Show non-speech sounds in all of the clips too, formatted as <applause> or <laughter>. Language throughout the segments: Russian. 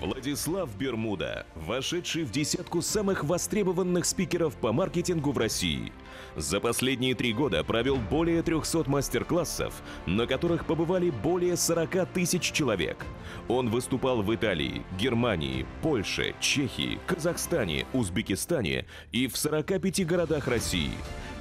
Владислав Бермуда, вошедший в десятку самых востребованных спикеров по маркетингу в России. За последние три года провел более 300 мастер-классов, на которых побывали более 40 тысяч человек. Он выступал в Италии, Германии, Польше, Чехии, Казахстане, Узбекистане и в 45 городах России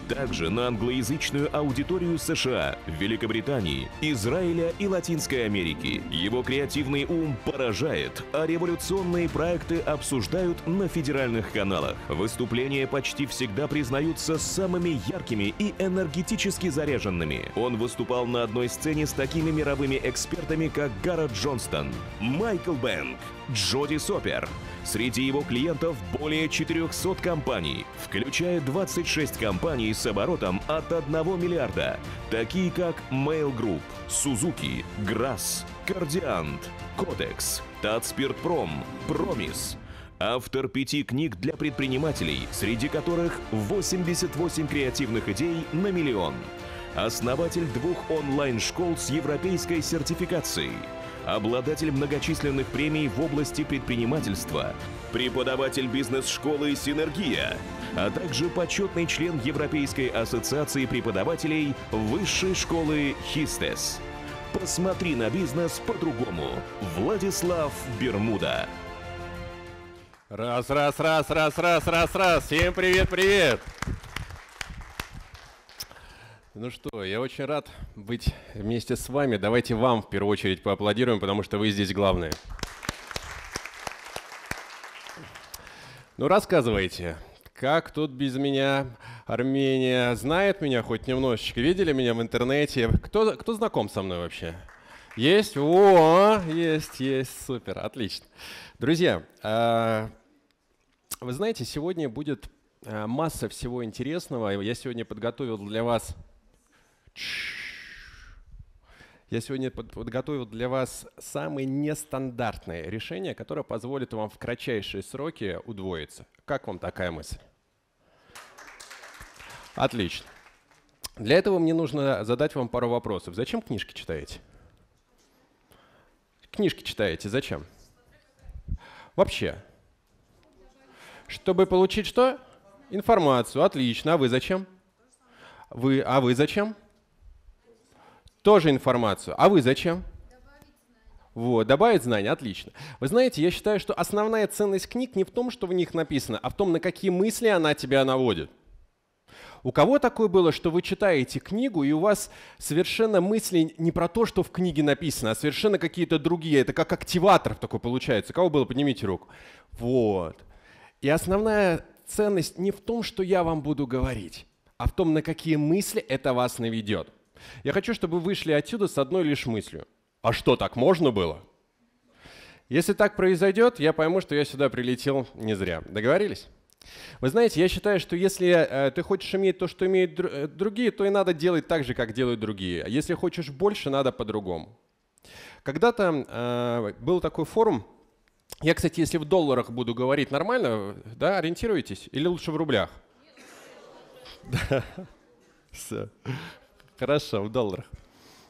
также на англоязычную аудиторию США, Великобритании, Израиля и Латинской Америки. Его креативный ум поражает, а революционные проекты обсуждают на федеральных каналах. Выступления почти всегда признаются самыми яркими и энергетически заряженными. Он выступал на одной сцене с такими мировыми экспертами, как Гаррет Джонстон, Майкл Бэнк, Джоди Сопер. Среди его клиентов более 400 компаний, включая 26 компаний с оборотом от 1 миллиарда, такие как Mail Group, Suzuki, Grass, Cardiant, Codex, Татспиртпром, Промис, автор пяти книг для предпринимателей, среди которых 88 креативных идей на миллион, основатель двух онлайн-школ с европейской сертификацией – обладатель многочисленных премий в области предпринимательства, преподаватель бизнес-школы «Синергия», а также почетный член Европейской ассоциации преподавателей Высшей школы «Хистес». Посмотри на бизнес по-другому. Владислав Бермуда. Раз, раз, раз, раз, раз, раз, раз. Всем привет, привет. Ну что, я очень рад быть вместе с вами. Давайте вам в первую очередь поаплодируем, потому что вы здесь главные. Ну, рассказывайте, как тут без меня? Армения знает меня хоть немножечко? Видели меня в интернете? Кто, кто знаком со мной вообще? Есть? О, есть, есть, супер, отлично. Друзья, а, вы знаете, сегодня будет а, масса всего интересного. Я сегодня подготовил для вас я сегодня подготовил для вас самое нестандартное решение, которое позволит вам в кратчайшие сроки удвоиться. Как вам такая мысль? Отлично. Для этого мне нужно задать вам пару вопросов. Зачем книжки читаете? Книжки читаете зачем? Вообще. Чтобы получить что? Информацию. Отлично. А вы зачем? Вы, а вы зачем? тоже информацию. А вы зачем? Вот, добавить знания, отлично. Вы знаете, я считаю, что основная ценность книг не в том, что в них написано, а в том, на какие мысли она тебя наводит. У кого такое было, что вы читаете книгу, и у вас совершенно мысли не про то, что в книге написано, а совершенно какие-то другие. Это как активатор такой получается. У кого было, поднимите руку. Вот. И основная ценность не в том, что я вам буду говорить, а в том, на какие мысли это вас наведет. Я хочу, чтобы вы вышли отсюда с одной лишь мыслью. А что, так можно было? Если так произойдет, я пойму, что я сюда прилетел не зря. Договорились? Вы знаете, я считаю, что если э, ты хочешь иметь то, что имеют э, другие, то и надо делать так же, как делают другие. А если хочешь больше, надо по-другому. Когда-то э, был такой форум. Я, кстати, если в долларах буду говорить нормально, да, Ориентируйтесь. Или лучше в рублях? <laughs> Да. Хорошо, в долларах.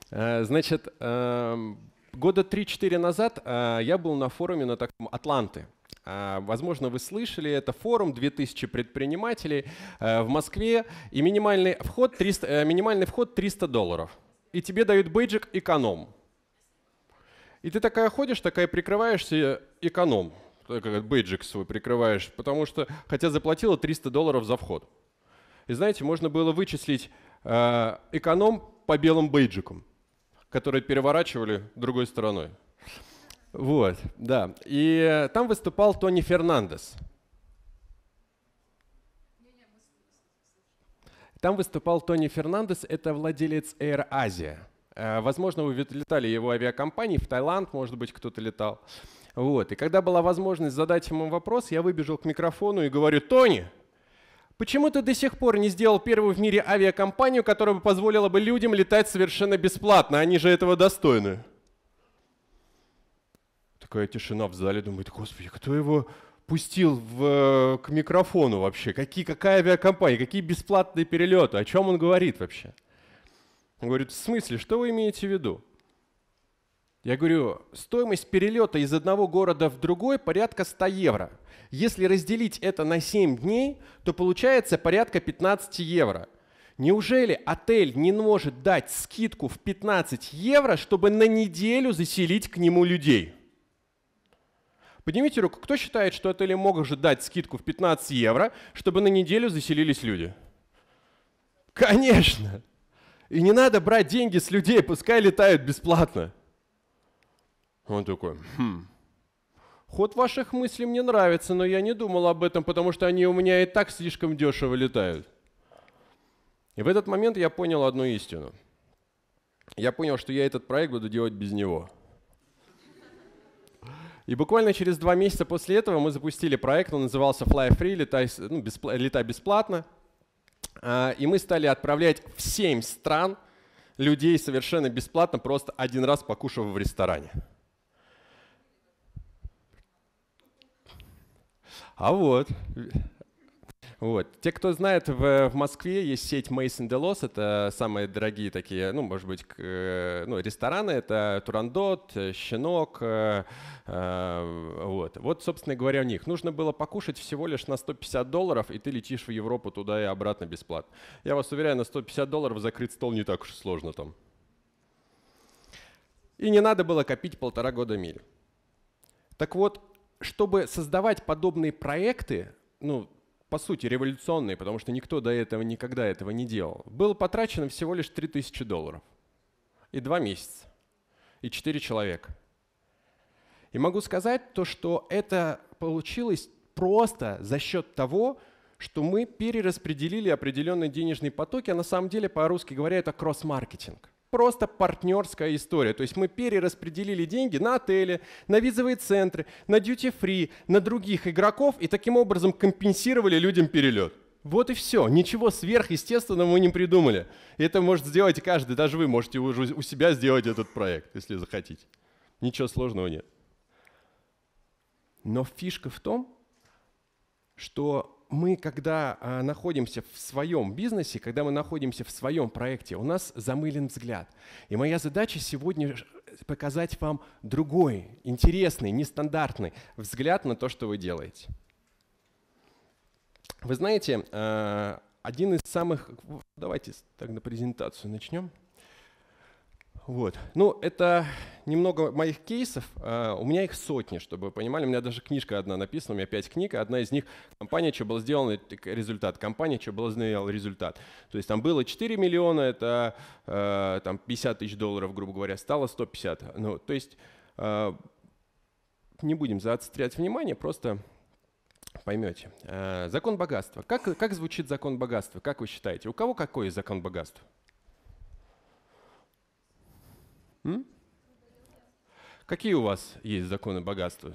Э, значит, эм, года 3-4 назад э, я был на форуме на таком «Атланты». Э, возможно, вы слышали, это форум 2000 предпринимателей в Москве, и минимальный вход 300, минимальный вход 300 долларов. И тебе дают бейджик «эконом». И ты такая ходишь, такая прикрываешься «эконом», бейджик свой прикрываешь, потому что, хотя заплатила 300 долларов за вход. И знаете, можно было вычислить Э, эконом по белым бейджикам, которые переворачивали другой стороной. Вот, да. И там выступал Тони Фернандес. Там выступал Тони Фернандес, это владелец Air Asia. Э, возможно, вы летали его авиакомпании в Таиланд, может быть, кто-то летал. Вот. И когда была возможность задать ему вопрос, я выбежал к микрофону и говорю, Тони, Почему ты до сих пор не сделал первую в мире авиакомпанию, которая бы позволила бы людям летать совершенно бесплатно? Они же этого достойны. Такая тишина в зале, думает, господи, кто его пустил в, э, к микрофону вообще? Какие, какая авиакомпания? Какие бесплатные перелеты? О чем он говорит вообще? Он говорит, в смысле, что вы имеете в виду? Я говорю, стоимость перелета из одного города в другой порядка 100 евро. Если разделить это на 7 дней, то получается порядка 15 евро. Неужели отель не может дать скидку в 15 евро, чтобы на неделю заселить к нему людей? Поднимите руку, кто считает, что отели могут же дать скидку в 15 евро, чтобы на неделю заселились люди? Конечно! И не надо брать деньги с людей, пускай летают бесплатно. Он такой, хм, ход ваших мыслей мне нравится, но я не думал об этом, потому что они у меня и так слишком дешево летают. И в этот момент я понял одну истину. Я понял, что я этот проект буду делать без него. И буквально через два месяца после этого мы запустили проект, он назывался Fly Free, летай, ну, беспла, летай бесплатно. А, и мы стали отправлять в 7 стран людей совершенно бесплатно, просто один раз покушав в ресторане. А вот. Вот. Те, кто знает, в, в Москве есть сеть Mason Delos, это самые дорогие такие, ну, может быть, к, э, ну, рестораны, это Турандот, э, Щенок, э, э, вот. Вот, собственно говоря, у них. Нужно было покушать всего лишь на 150 долларов, и ты летишь в Европу туда и обратно бесплатно. Я вас уверяю, на 150 долларов закрыть стол не так уж сложно там. И не надо было копить полтора года миль. Так вот, чтобы создавать подобные проекты, ну, по сути, революционные, потому что никто до этого никогда этого не делал, было потрачено всего лишь 3000 долларов. И два месяца. И четыре человека. И могу сказать то, что это получилось просто за счет того, что мы перераспределили определенные денежные потоки, а на самом деле, по-русски говоря, это кросс-маркетинг просто партнерская история. То есть мы перераспределили деньги на отели, на визовые центры, на дьюти-фри, на других игроков и таким образом компенсировали людям перелет. Вот и все. Ничего сверхъестественного мы не придумали. Это может сделать каждый. Даже вы можете уже у себя сделать этот проект, если захотите. Ничего сложного нет. Но фишка в том, что мы, когда а, находимся в своем бизнесе, когда мы находимся в своем проекте, у нас замылен взгляд. И моя задача сегодня э, показать вам другой, интересный, нестандартный взгляд на то, что вы делаете. Вы знаете, а, один из самых... Давайте тогда презентацию начнем. Вот. Ну, это немного моих кейсов. А, у меня их сотни, чтобы вы понимали. У меня даже книжка одна написана, у меня пять книг. А одна из них «Компания, что был сделан результат». «Компания, что был сделан результат». То есть там было 4 миллиона, это а, там 50 тысяч долларов, грубо говоря, стало 150. Ну, то есть не будем заострять внимание, просто поймете. Закон богатства. Как, как звучит закон богатства? Как вы считаете? У кого какой закон богатства? М? Какие у вас есть законы богатства?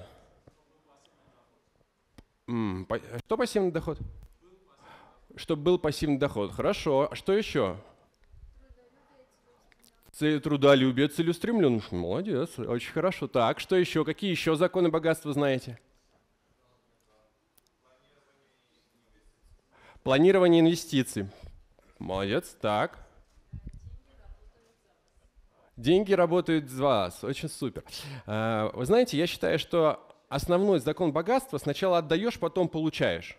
М, по, что пассивный доход? Чтобы был пассивный доход. Хорошо. А что еще? Трудолюбие, целеустремленность. Молодец, очень хорошо. Так, что еще? Какие еще законы богатства знаете? Планирование инвестиций. Молодец, так. Деньги работают за вас. Очень супер. А, вы знаете, я считаю, что основной закон богатства сначала отдаешь, потом получаешь.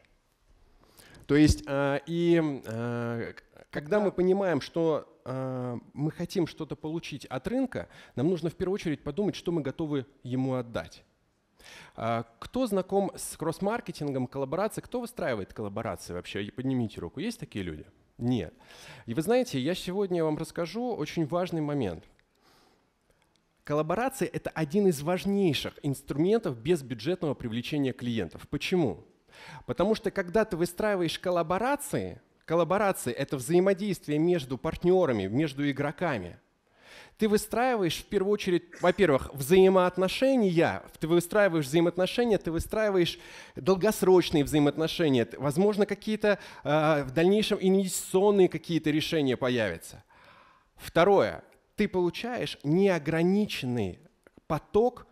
То есть, а, и а, когда мы понимаем, что мы хотим что-то получить от рынка, нам нужно в первую очередь подумать, что мы готовы ему отдать. Кто знаком с кросс-маркетингом, коллаборацией? Кто выстраивает коллаборации вообще? Поднимите руку. Есть такие люди? Нет. И вы знаете, я сегодня вам расскажу очень важный момент. Коллаборация – это один из важнейших инструментов без бюджетного привлечения клиентов. Почему? Потому что когда ты выстраиваешь коллаборации, коллаборации – это взаимодействие между партнерами, между игроками. Ты выстраиваешь в первую очередь, во-первых, взаимоотношения, ты выстраиваешь взаимоотношения, ты выстраиваешь долгосрочные взаимоотношения, возможно, какие-то э, в дальнейшем инвестиционные какие-то решения появятся. Второе, ты получаешь неограниченный поток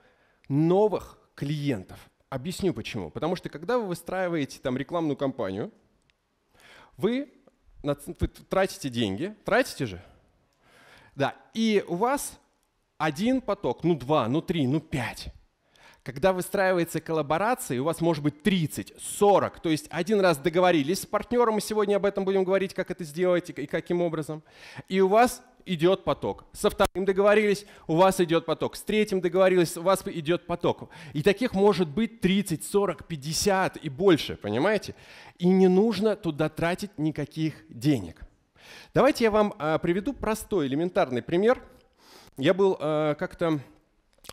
новых клиентов. Объясню почему. Потому что когда вы выстраиваете там рекламную кампанию, вы, тратите деньги, тратите же, да, и у вас один поток, ну два, ну три, ну пять. Когда выстраивается коллаборация, у вас может быть 30, 40, то есть один раз договорились с партнером, мы сегодня об этом будем говорить, как это сделать и каким образом, и у вас идет поток. Со вторым договорились, у вас идет поток. С третьим договорились, у вас идет поток. И таких может быть 30, 40, 50 и больше, понимаете? И не нужно туда тратить никаких денег. Давайте я вам а, приведу простой, элементарный пример. Я был а, как-то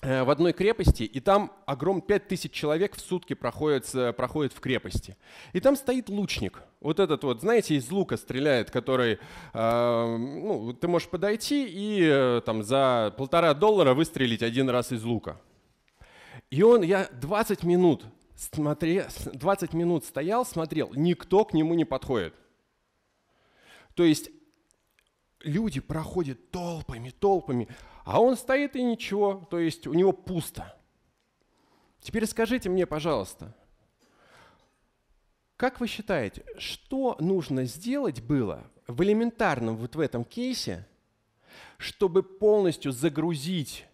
э, в одной крепости, и там огром 5000 человек в сутки проходит, проходит в крепости. И там стоит лучник – вот этот вот, знаете, из лука стреляет, который, э, ну, ты можешь подойти и э, там за полтора доллара выстрелить один раз из лука. И он, я 20 минут, смотрел, 20 минут стоял, смотрел, никто к нему не подходит. То есть люди проходят толпами, толпами, а он стоит и ничего, то есть у него пусто. Теперь скажите мне, пожалуйста, как вы считаете, что нужно сделать было в элементарном вот в этом кейсе, чтобы полностью загрузить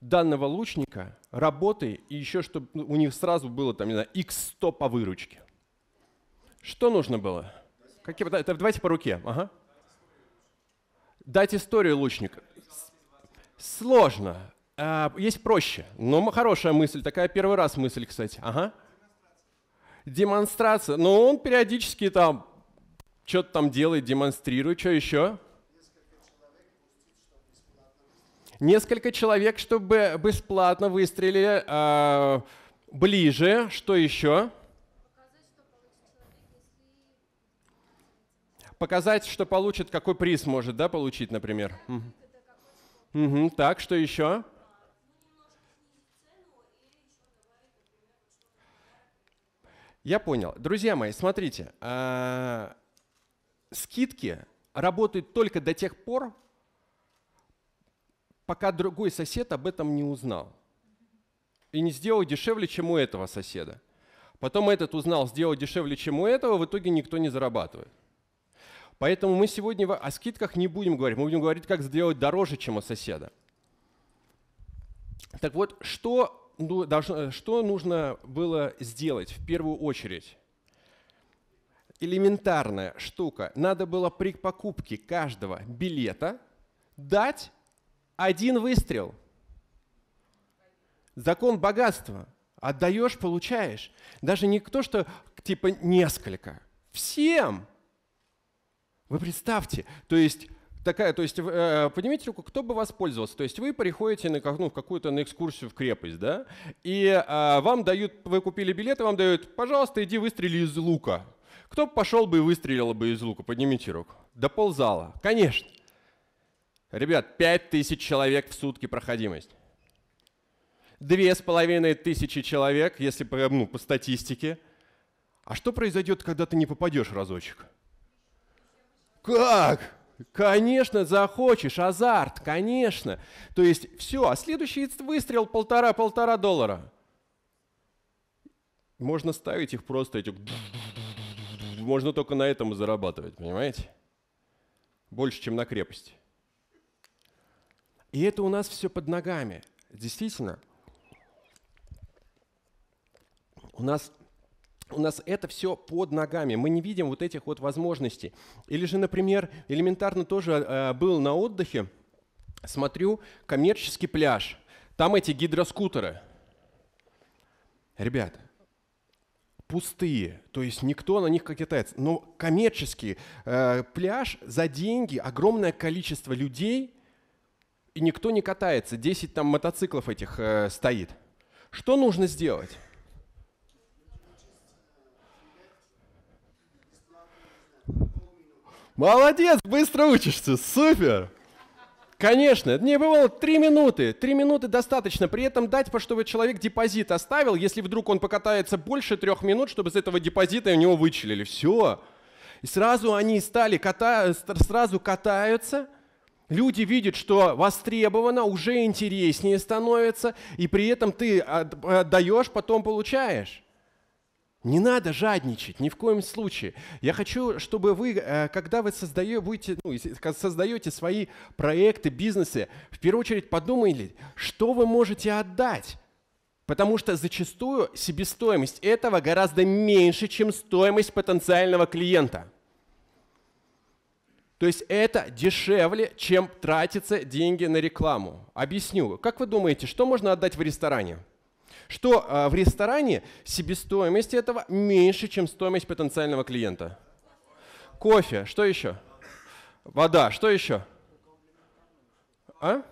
данного лучника работой, и еще чтобы ну, у них сразу было там, не знаю, x100 по выручке? Что нужно было? Какие, давайте по руке. Ага. Дать историю лучника. Сложно. А, есть проще, но хорошая мысль, такая первый раз мысль, кстати. Ага демонстрация. Но ну, он периодически там что-то там делает, демонстрирует, что еще? Несколько человек, чтобы бесплатно выстрелили э, ближе. Что еще? Показать, что получит, какой приз может да, получить, например. Угу. Угу. Так, что еще? Я понял. Друзья мои, смотрите, а, скидки работают только до тех пор, пока другой сосед об этом не узнал и не сделал дешевле, чем у этого соседа. Потом этот узнал, сделал дешевле, чем у этого, в итоге никто не зарабатывает. Поэтому мы сегодня о скидках не будем говорить, мы будем говорить, как сделать дороже, чем у соседа. Так вот, что ну, должно, э, что нужно было сделать в первую очередь? Элементарная штука. Надо было при покупке каждого билета дать один выстрел. Закон богатства. Отдаешь, получаешь. Даже не то, что типа несколько. Всем. Вы представьте, то есть такая, то есть, э, поднимите руку, кто бы воспользовался. То есть вы приходите на ну, какую-то на экскурсию в крепость, да, и э, вам дают, вы купили билеты, вам дают, пожалуйста, иди выстрели из лука. Кто пошел бы и выстрелил бы из лука? Поднимите руку. До ползала. Конечно. Ребят, 5000 человек в сутки проходимость. Две с половиной тысячи человек, если по, ну, по статистике. А что произойдет, когда ты не попадешь разочек? Как? Конечно, захочешь, азарт, конечно. То есть все, а следующий выстрел полтора-полтора доллара. Можно ставить их просто эти... <sniffs> Можно только на этом и зарабатывать, понимаете? Больше, чем на крепость. И это у нас все под ногами. Действительно, у нас у нас это все под ногами, мы не видим вот этих вот возможностей. Или же, например, элементарно тоже э, был на отдыхе, смотрю, коммерческий пляж, там эти гидроскутеры. Ребят, пустые, то есть никто на них как катается. Но коммерческий э, пляж за деньги, огромное количество людей, и никто не катается, 10 там мотоциклов этих э, стоит. Что нужно сделать? Молодец, быстро учишься, супер! Конечно, это не бывало три минуты. Три минуты достаточно. При этом дать, по чтобы человек депозит оставил, если вдруг он покатается больше трех минут, чтобы с этого депозита у него вычислили. Все. И сразу они стали ката... сразу катаются. Люди видят, что востребовано, уже интереснее становится, и при этом ты э, отдаешь, потом получаешь. Не надо жадничать, ни в коем случае. Я хочу, чтобы вы, э, когда вы создаете, будете, ну, создаете свои проекты, бизнесы, в первую очередь подумали, что вы можете отдать. Потому что зачастую себестоимость этого гораздо меньше, чем стоимость потенциального клиента. То есть это дешевле, чем тратятся деньги на рекламу. Объясню. Как вы думаете, что можно отдать в ресторане? что а, в ресторане себестоимость этого меньше, чем стоимость потенциального клиента. Кофе, что еще? Вода, что еще? А?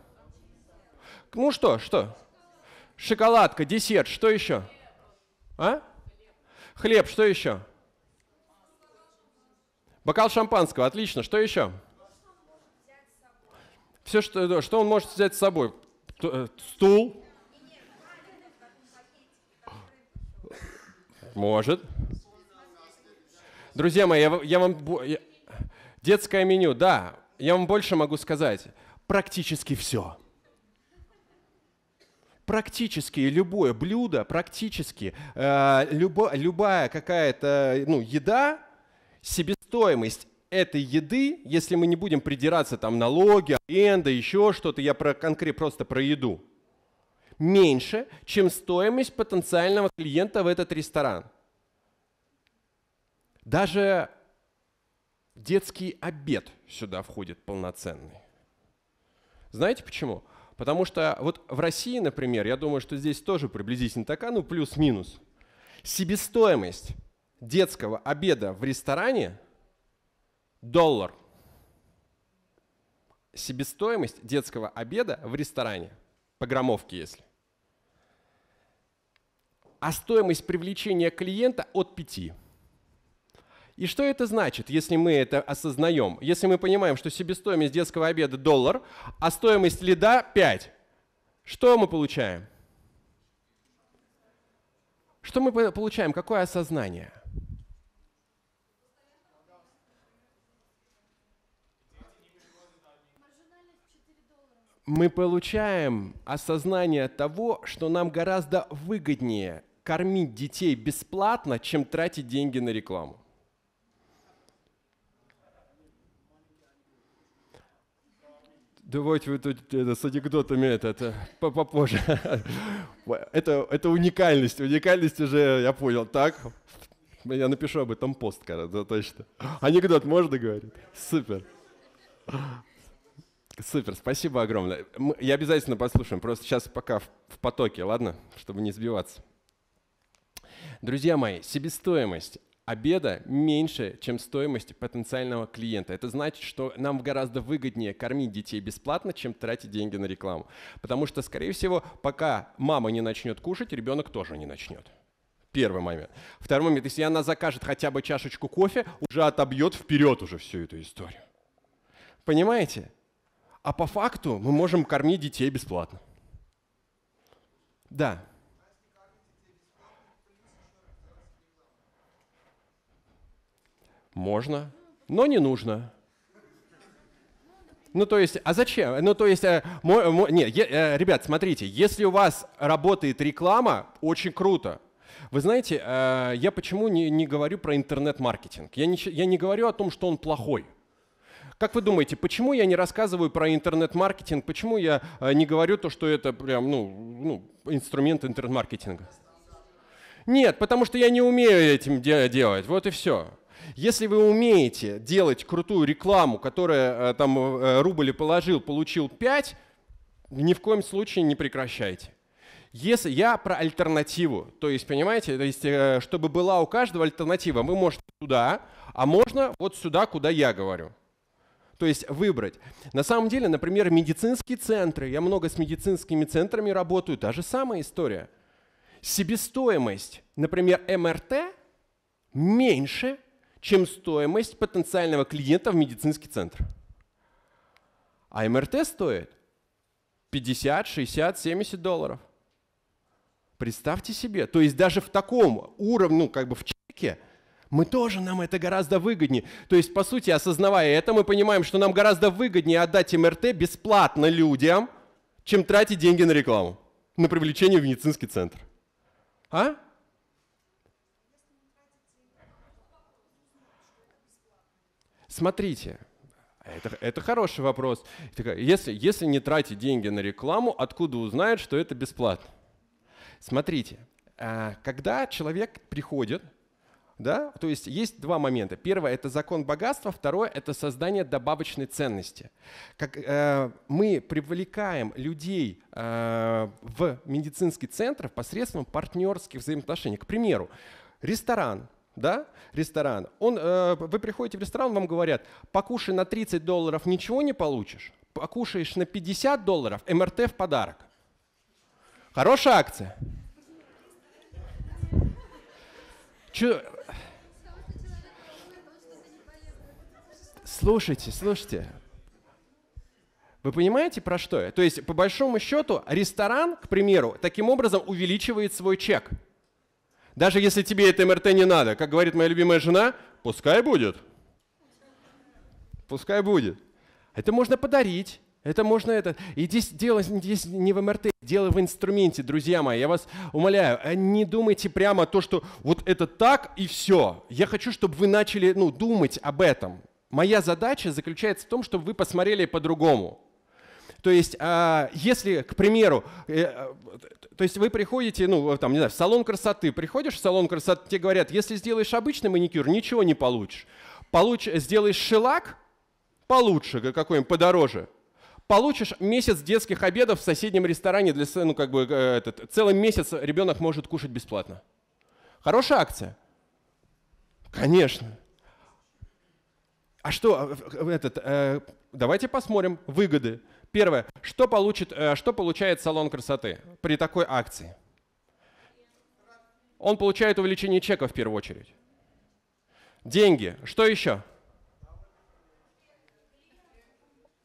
Ну что, что? Шоколадка, десерт, что еще? А? Хлеб, что еще? Бокал шампанского, отлично, что еще? Все, что, что он может взять с собой. Э, стул, Может. Друзья мои, я, я вам... Я, детское меню, да. Я вам больше могу сказать. Практически все. Практически любое блюдо, практически э, любо, любая какая-то ну, еда, себестоимость этой еды, если мы не будем придираться там налоги, аренда, еще что-то, я про конкретно просто про еду – меньше, чем стоимость потенциального клиента в этот ресторан. Даже детский обед сюда входит полноценный. Знаете почему? Потому что вот в России, например, я думаю, что здесь тоже приблизительно такая, ну плюс-минус, себестоимость детского обеда в ресторане – доллар. Себестоимость детского обеда в ресторане – по граммовке, если. А стоимость привлечения клиента от 5. И что это значит, если мы это осознаем? Если мы понимаем, что себестоимость детского обеда – доллар, а стоимость лида – 5. Что мы получаем? Что мы получаем? Какое осознание? мы получаем осознание того, что нам гораздо выгоднее кормить детей бесплатно, чем тратить деньги на рекламу. Давайте вы тут это, с анекдотами это, это попозже. <laughs> это, это уникальность. Уникальность уже, я понял, так? Я напишу об этом пост, короче, точно. Анекдот можно говорить? Супер. Супер, спасибо огромное. я обязательно послушаем, просто сейчас пока в потоке, ладно, чтобы не сбиваться. Друзья мои, себестоимость обеда меньше, чем стоимость потенциального клиента. Это значит, что нам гораздо выгоднее кормить детей бесплатно, чем тратить деньги на рекламу. Потому что, скорее всего, пока мама не начнет кушать, ребенок тоже не начнет. Первый момент. Второй момент. Если она закажет хотя бы чашечку кофе, уже отобьет вперед уже всю эту историю. Понимаете? А по факту мы можем кормить детей бесплатно. Да. Можно, но не нужно. Ну, то есть, а зачем? Ну, то есть, э, мой, мой, нет, э, ребят, смотрите, если у вас работает реклама, очень круто. Вы знаете, э, я почему не, не говорю про интернет-маркетинг? Я не, я не говорю о том, что он плохой. Как вы думаете, почему я не рассказываю про интернет-маркетинг? Почему я э, не говорю то, что это прям ну, ну, инструмент интернет-маркетинга? Нет, потому что я не умею этим делать. Вот и все. Если вы умеете делать крутую рекламу, которая э, там э, рубль положил, получил 5, ни в коем случае не прекращайте. Если я про альтернативу, то есть, понимаете, то есть, чтобы была у каждого альтернатива, вы можете туда, а можно вот сюда, куда я говорю то есть выбрать. На самом деле, например, медицинские центры, я много с медицинскими центрами работаю, та же самая история. Себестоимость, например, МРТ меньше, чем стоимость потенциального клиента в медицинский центр. А МРТ стоит 50, 60, 70 долларов. Представьте себе, то есть даже в таком уровне, ну как бы в чеке – мы тоже нам это гораздо выгоднее. То есть, по сути, осознавая это, мы понимаем, что нам гораздо выгоднее отдать МРТ бесплатно людям, чем тратить деньги на рекламу, на привлечение в медицинский центр. А? Смотрите, это, это хороший вопрос. Если, если не тратить деньги на рекламу, откуда узнает, что это бесплатно? Смотрите, э, когда человек приходит да? То есть есть два момента. Первое – это закон богатства, второе – это создание добавочной ценности. Как, э, мы привлекаем людей э, в медицинский центр посредством партнерских взаимоотношений. К примеру, ресторан. Да? Ресторан. Он, э, вы приходите в ресторан, вам говорят, покушай на 30 долларов, ничего не получишь. Покушаешь на 50 долларов, МРТ в подарок. Хорошая акция. Че, Слушайте, слушайте. Вы понимаете, про что я? То есть, по большому счету, ресторан, к примеру, таким образом увеличивает свой чек. Даже если тебе это МРТ не надо, как говорит моя любимая жена, пускай будет. Пускай будет. Это можно подарить, это можно это. И здесь дело здесь не в МРТ, дело в инструменте, друзья мои. Я вас умоляю, э, не думайте прямо то, что вот это так и все. Я хочу, чтобы вы начали ну, думать об этом моя задача заключается в том, чтобы вы посмотрели по-другому. То есть, а, если, к примеру, э, э, то есть вы приходите, ну, там, не знаю, в салон красоты, приходишь в салон красоты, тебе говорят, если сделаешь обычный маникюр, ничего не получишь. Получ, сделаешь шелак, получше, какой-нибудь подороже, получишь месяц детских обедов в соседнем ресторане для, ну, как бы, э, этот, целый месяц ребенок может кушать бесплатно. Хорошая акция? Конечно. А что, а, этот, э, давайте посмотрим выгоды. Первое, что, получит, э, что получает салон красоты при такой акции? Он получает увеличение чека в первую очередь. Деньги. Что еще?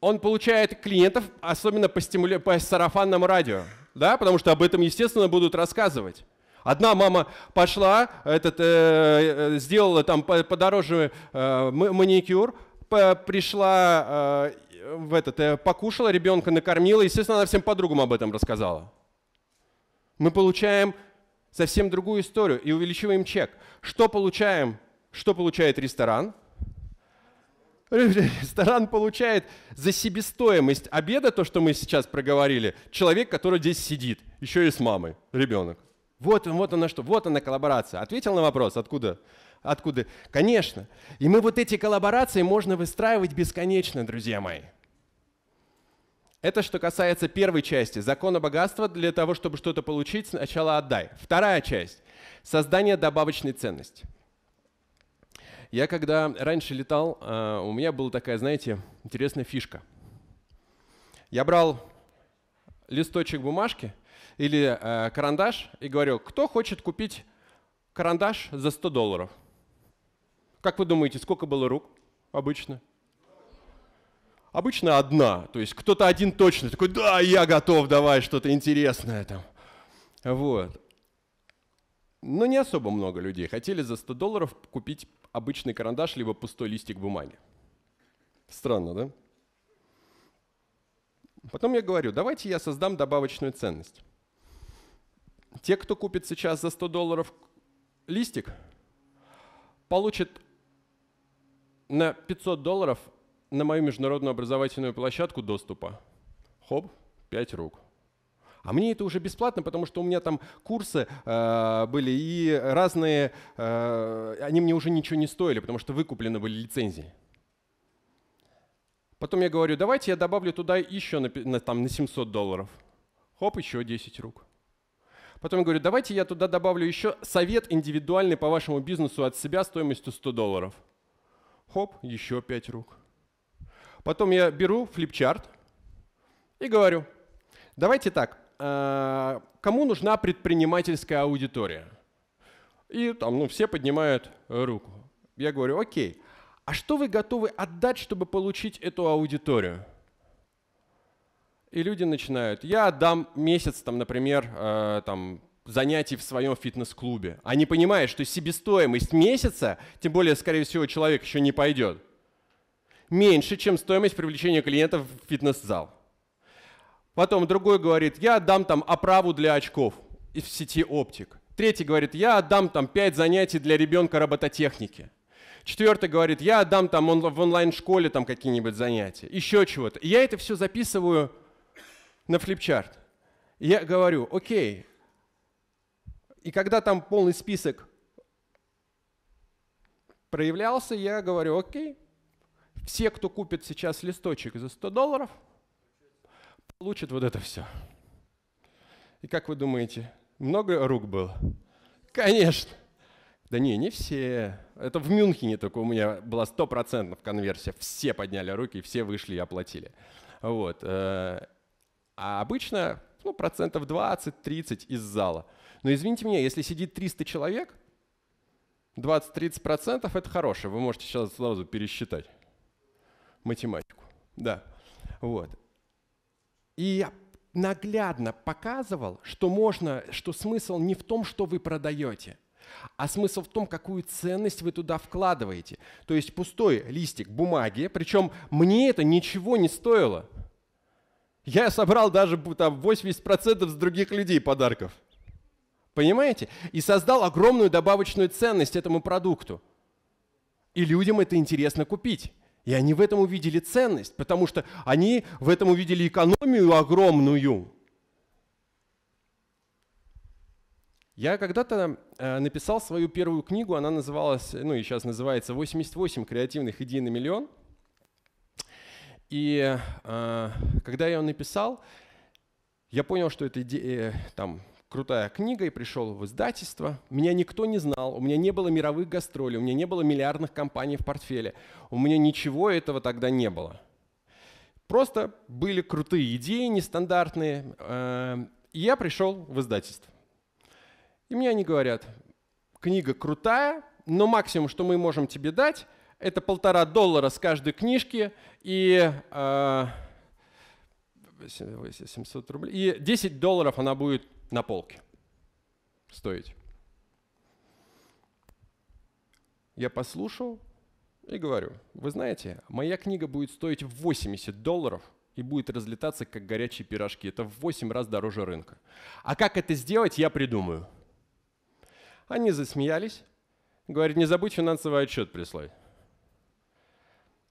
Он получает клиентов, особенно по, стимуля... по сарафанному радио, да, потому что об этом, естественно, будут рассказывать. Одна мама пошла, этот, э, э сделала там подороже э, маникюр, пришла э, в этот, э, покушала, ребенка накормила, естественно, она всем подругам об этом рассказала. Мы получаем совсем другую историю и увеличиваем чек. Что получаем? Что получает ресторан? Ресторан получает за себестоимость обеда, то, что мы сейчас проговорили, человек, который здесь сидит, еще и с мамой, ребенок. Вот, вот она что, вот она коллаборация. Ответил на вопрос, откуда? Откуда? Конечно. И мы вот эти коллаборации можно выстраивать бесконечно, друзья мои. Это что касается первой части. Закона богатства для того, чтобы что-то получить, сначала отдай. Вторая часть. Создание добавочной ценности. Я когда раньше летал, а, у меня была такая, знаете, интересная фишка. Я брал листочек бумажки – или э, карандаш и говорю, кто хочет купить карандаш за 100 долларов? Как вы думаете, сколько было рук обычно? Обычно одна, то есть кто-то один точно такой, да, я готов, давай что-то интересное там. Вот. Но не особо много людей хотели за 100 долларов купить обычный карандаш либо пустой листик бумаги. Странно, да? Потом я говорю, давайте я создам добавочную ценность. Те, кто купит сейчас за 100 долларов листик, получат на 500 долларов на мою международную образовательную площадку доступа. Хоп, 5 рук. А мне это уже бесплатно, потому что у меня там курсы э, были и разные, э, они мне уже ничего не стоили, потому что выкуплены были лицензии. Потом я говорю, давайте я добавлю туда еще на, на, там, на 700 долларов. Хоп, еще 10 рук. Потом я говорю, давайте я туда добавлю еще совет индивидуальный по вашему бизнесу от себя стоимостью 100 долларов. Хоп, еще 5 рук. Потом я беру флипчарт и говорю, давайте так, э, кому нужна предпринимательская аудитория? И там, ну, все поднимают руку. Я говорю, окей, а что вы готовы отдать, чтобы получить эту аудиторию? И люди начинают. Я отдам месяц, там, например, э, там, занятий в своем фитнес-клубе. Они а понимают, что себестоимость месяца, тем более, скорее всего, человек еще не пойдет, меньше, чем стоимость привлечения клиентов в фитнес-зал. Потом другой говорит, я отдам там оправу для очков в сети оптик. Третий говорит, я отдам там 5 занятий для ребенка робототехники. Четвертый говорит, я отдам там в онлайн-школе там какие-нибудь занятия, еще чего-то. И я это все записываю на флипчарт. я говорю, окей. И когда там полный список проявлялся, я говорю, окей, все, кто купит сейчас листочек за 100 долларов, получат вот это все. И как вы думаете, много рук было? Конечно. Да не, не все. Это в Мюнхене только у меня была стопроцентная конверсия. Все подняли руки, все вышли и оплатили. Вот. Э, а обычно ну, процентов 20-30 из зала. Но извините меня, если сидит 300 человек, 20-30 процентов – это хорошее. Вы можете сейчас сразу пересчитать математику. Да. Вот. И я наглядно показывал, что можно, что смысл не в том, что вы продаете, а смысл в том, какую ценность вы туда вкладываете. То есть пустой листик бумаги, причем мне это ничего не стоило – я собрал даже там 80% с других людей подарков. Понимаете? И создал огромную добавочную ценность этому продукту. И людям это интересно купить. И они в этом увидели ценность, потому что они в этом увидели экономию огромную. Я когда-то э, написал свою первую книгу, она называлась, ну и сейчас называется «88 креативных идей на миллион». И э, когда я ее написал, я понял, что это идея, э, там, крутая книга, и пришел в издательство. Меня никто не знал, у меня не было мировых гастролей, у меня не было миллиардных компаний в портфеле. У меня ничего этого тогда не было. Просто были крутые идеи, нестандартные. А, и я пришел в издательство. И мне они говорят, книга крутая, но максимум, что мы можем тебе дать – это полтора доллара с каждой книжки и э, а, 700 рублей. И 10 долларов она будет на полке стоить. Я послушал и говорю, вы знаете, моя книга будет стоить 80 долларов и будет разлетаться, как горячие пирожки. Это в 8 раз дороже рынка. А как это сделать, я придумаю. Они засмеялись. Говорит, не забудь финансовый отчет прислать.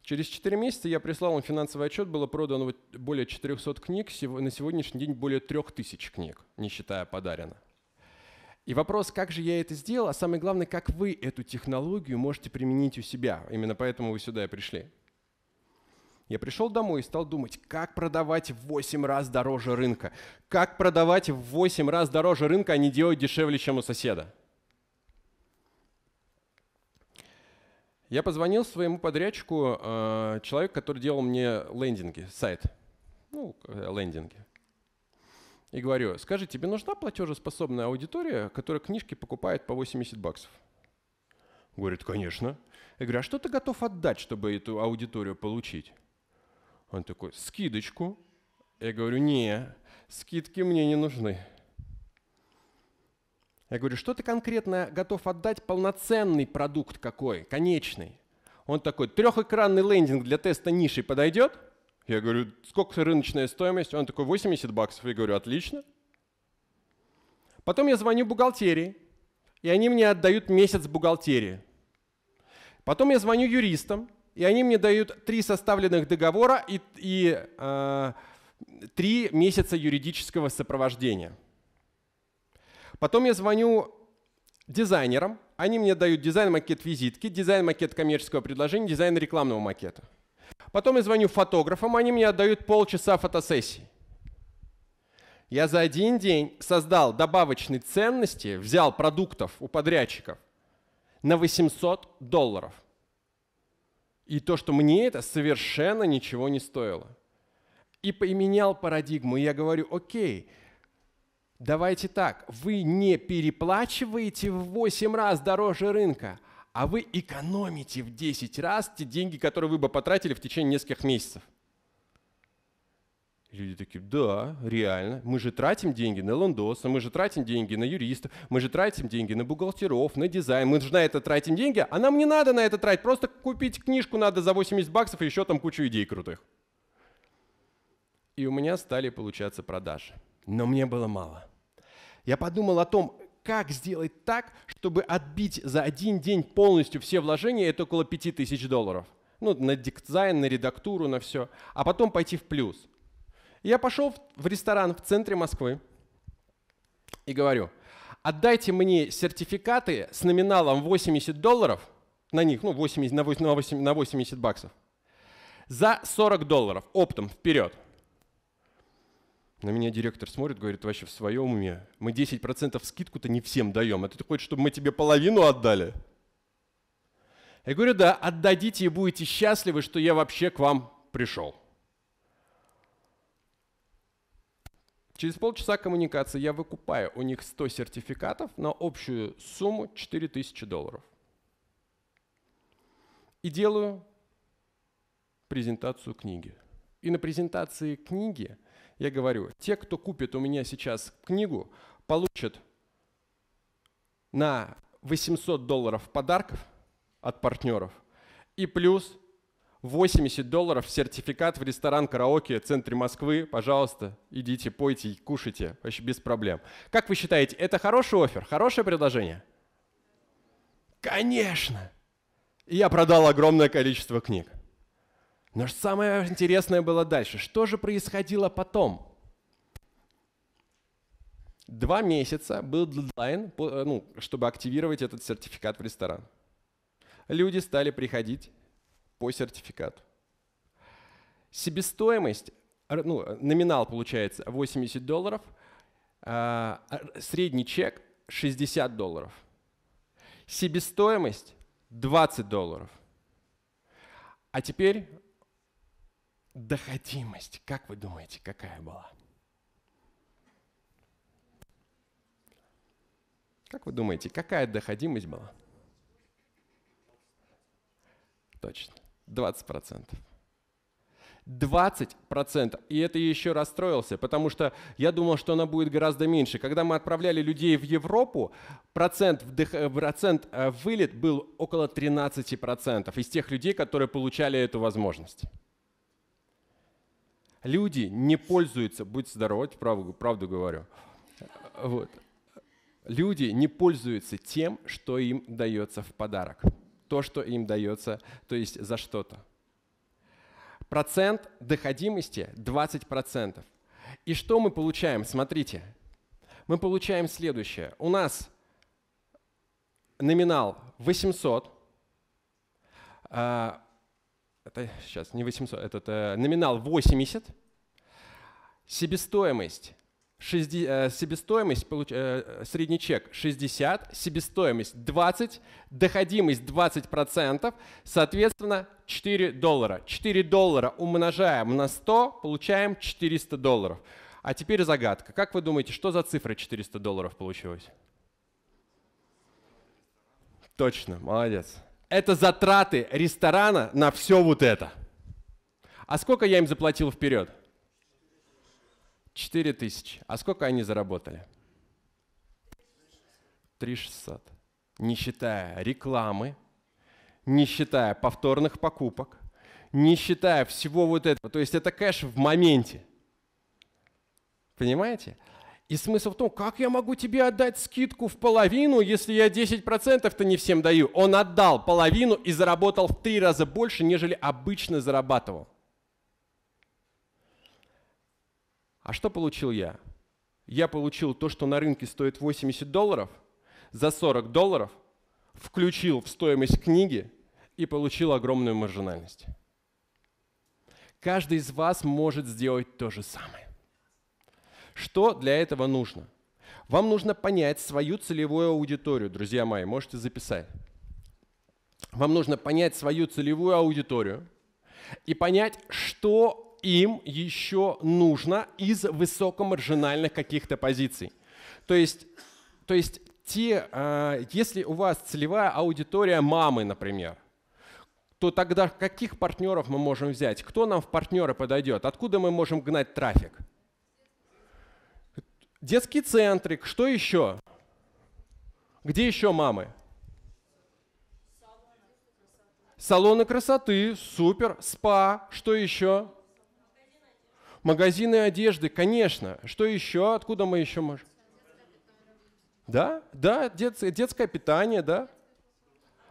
Через 4 месяца я прислал им финансовый отчет, было продано более 400 книг, на сегодняшний день более 3000 книг, не считая подарено. И вопрос, как же я это сделал, а самое главное, как вы эту технологию можете применить у себя. Именно поэтому вы сюда и пришли. Я пришел домой и стал думать, как продавать в 8 раз дороже рынка. Как продавать в 8 раз дороже рынка, а не делать дешевле, чем у соседа. Я позвонил своему подрядчику, э, человеку, который делал мне лендинги, сайт. Ну, э, лендинги. И говорю, скажи, тебе нужна платежеспособная аудитория, которая книжки покупает по 80 баксов? Говорит, конечно. Я говорю, а что ты готов отдать, чтобы эту аудиторию получить? Он такой, скидочку. Я говорю, не, скидки мне не нужны. Я говорю, что ты конкретно готов отдать полноценный продукт какой, конечный? Он такой, трехэкранный лендинг для теста ниши подойдет? Я говорю, сколько рыночная стоимость? Он такой, 80 баксов. Я говорю, отлично. Потом я звоню бухгалтерии, и они мне отдают месяц бухгалтерии. Потом я звоню юристам, и они мне дают три составленных договора и, и э, три месяца юридического сопровождения – Потом я звоню дизайнерам, они мне дают дизайн-макет визитки, дизайн-макет коммерческого предложения, дизайн рекламного макета. Потом я звоню фотографам, они мне отдают полчаса фотосессии. Я за один день создал добавочные ценности, взял продуктов у подрядчиков на 800 долларов. И то, что мне это совершенно ничего не стоило. И поменял парадигму. И я говорю, окей, Давайте так, вы не переплачиваете в 8 раз дороже рынка, а вы экономите в 10 раз те деньги, которые вы бы потратили в течение нескольких месяцев. Люди такие, да, реально, мы же тратим деньги на лондоса, мы же тратим деньги на юристов, мы же тратим деньги на бухгалтеров, на дизайн, мы же на это тратим деньги, а нам не надо на это тратить, просто купить книжку надо за 80 баксов и еще там кучу идей крутых. И у меня стали получаться продажи – но мне было мало. Я подумал о том, как сделать так, чтобы отбить за один день полностью все вложения, это около 5000 долларов. Ну, на дизайн, на редактуру, на все. А потом пойти в плюс. Я пошел в ресторан в центре Москвы и говорю, отдайте мне сертификаты с номиналом 80 долларов, на них, ну, 80, на, 8, на 80 баксов, за 40 долларов оптом вперед – на меня директор смотрит, говорит, вообще в своем уме. Мы 10% скидку-то не всем даем. А ты хочешь, чтобы мы тебе половину отдали? Я говорю, да, отдадите и будете счастливы, что я вообще к вам пришел. Через полчаса коммуникации я выкупаю у них 100 сертификатов на общую сумму 4000 долларов. И делаю презентацию книги. И на презентации книги – я говорю, те, кто купит у меня сейчас книгу, получат на 800 долларов подарков от партнеров и плюс 80 долларов сертификат в ресторан караоке в центре Москвы. Пожалуйста, идите, пойте, кушайте. Вообще без проблем. Как вы считаете, это хороший офер, хорошее предложение? Конечно! И я продал огромное количество книг. Но самое интересное было дальше. Что же происходило потом? Два месяца был дедлайн, э, ну, чтобы активировать этот сертификат в ресторан. Люди стали приходить по сертификату. Себестоимость, ну, номинал получается 80 долларов, а, средний чек 60 долларов. Себестоимость 20 долларов. А теперь доходимость, как вы думаете, какая была? Как вы думаете, какая доходимость была? Точно, 20%. 20%. И это я еще расстроился, потому что я думал, что она будет гораздо меньше. Когда мы отправляли людей в Европу, процент, вдых, э, процент э, вылет был около 13% из тех людей, которые получали эту возможность. Люди не пользуются, будь здоров, правду, правду говорю. Вот. Люди не пользуются тем, что им дается в подарок. То, что им дается, то есть за что-то. Процент доходимости 20%. И что мы получаем? Смотрите, мы получаем следующее. У нас номинал 800, это сейчас не 800, этот э, номинал 80, себестоимость 60, э, себестоимость, получ, э, средний чек 60, себестоимость 20, доходимость 20%, соответственно 4 доллара. 4 доллара умножаем на 100, получаем 400 долларов. А теперь загадка. Как вы думаете, что за цифра 400 долларов получилась? Точно, молодец это затраты ресторана на все вот это. А сколько я им заплатил вперед? 4 тысячи. А сколько они заработали? 3 600. Не считая рекламы, не считая повторных покупок, не считая всего вот этого. То есть это кэш в моменте. Понимаете? И смысл в том, как я могу тебе отдать скидку в половину, если я 10%-то не всем даю. Он отдал половину и заработал в три раза больше, нежели обычно зарабатывал. А что получил я? Я получил то, что на рынке стоит 80 долларов, за 40 долларов включил в стоимость книги и получил огромную маржинальность. Каждый из вас может сделать то же самое. Что для этого нужно? Вам нужно понять свою целевую аудиторию, друзья мои, можете записать. Вам нужно понять свою целевую аудиторию и понять, что им еще нужно из высокомаржинальных каких-то позиций. То есть, то есть те, а, если у вас целевая аудитория мамы, например, то тогда каких партнеров мы можем взять? Кто нам в партнеры подойдет? Откуда мы можем гнать трафик? Детский центрик, что еще? Где еще мамы? Салоны красоты, супер, спа, что еще? Магазины одежды, конечно. Что еще? Откуда мы еще можем? Да, да, детское питание, да.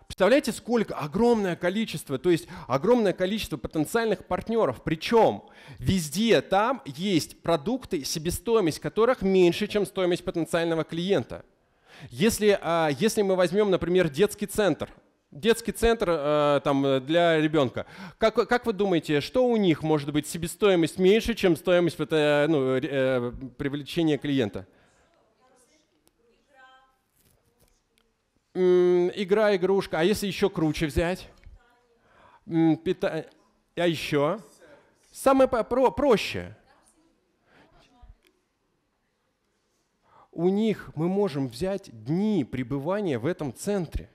Представляете, сколько? Огромное количество, то есть огромное количество потенциальных партнеров. Причем везде там есть продукты, себестоимость которых меньше, чем стоимость потенциального клиента. Если, а, если мы возьмем, например, детский центр, детский центр э, там, э, для ребенка. Как, как вы думаете, что у них может быть себестоимость меньше, чем стоимость э, ну, привлечения клиента? игра, игрушка. А если еще круче взять? Питание. А еще? Самое про проще. У них мы можем взять дни пребывания в этом центре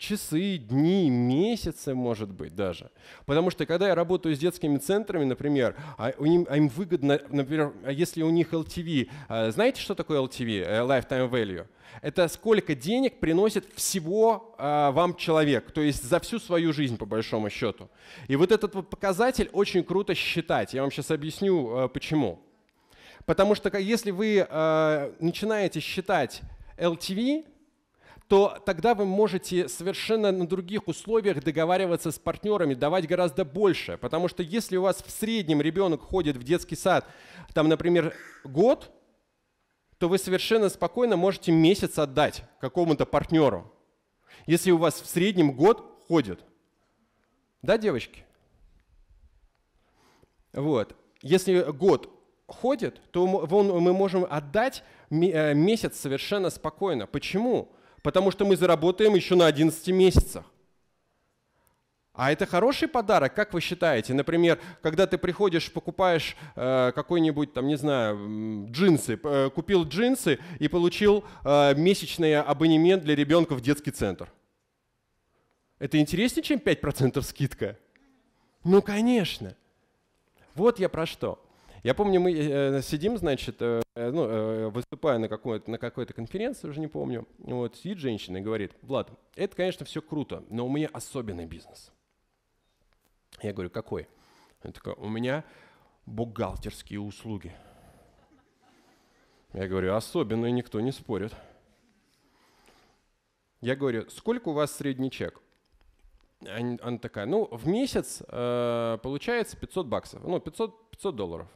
часы, дни, месяцы, может быть, даже. Потому что когда я работаю с детскими центрами, например, а им, а им выгодно, например, а если у них LTV, а, знаете, что такое LTV, э, Lifetime Value? Это сколько денег приносит всего а, вам человек, то есть за всю свою жизнь, по большому счету. И вот этот вот показатель очень круто считать. Я вам сейчас объясню, э, почему. Потому что если вы э, начинаете считать LTV, то тогда вы можете совершенно на других условиях договариваться с партнерами, давать гораздо больше. Потому что если у вас в среднем ребенок ходит в детский сад, там, например, год, то вы совершенно спокойно можете месяц отдать какому-то партнеру, если у вас в среднем год ходит. Да, девочки? Вот. Если год ходит, то мы можем отдать э, месяц совершенно спокойно. Почему? потому что мы заработаем еще на 11 месяцах. А это хороший подарок, как вы считаете? Например, когда ты приходишь, покупаешь э, какой-нибудь, там, не знаю, джинсы, э, купил джинсы и получил э, месячный абонемент для ребенка в детский центр. Это интереснее, чем 5% скидка? Ну, конечно. Вот я про что. Я помню, мы э, сидим, значит, э, э, ну, выступая на какой-то, на какой-то конференции, уже не помню, вот сидит женщина и говорит, Влад, это, конечно, все круто, но у меня особенный бизнес. Я говорю, какой? Она такая, у меня бухгалтерские услуги. Я говорю, особенные никто не спорит. Я говорю, сколько у вас средний чек? Она такая, ну, в месяц э, получается 500 баксов, ну, 500, 500 долларов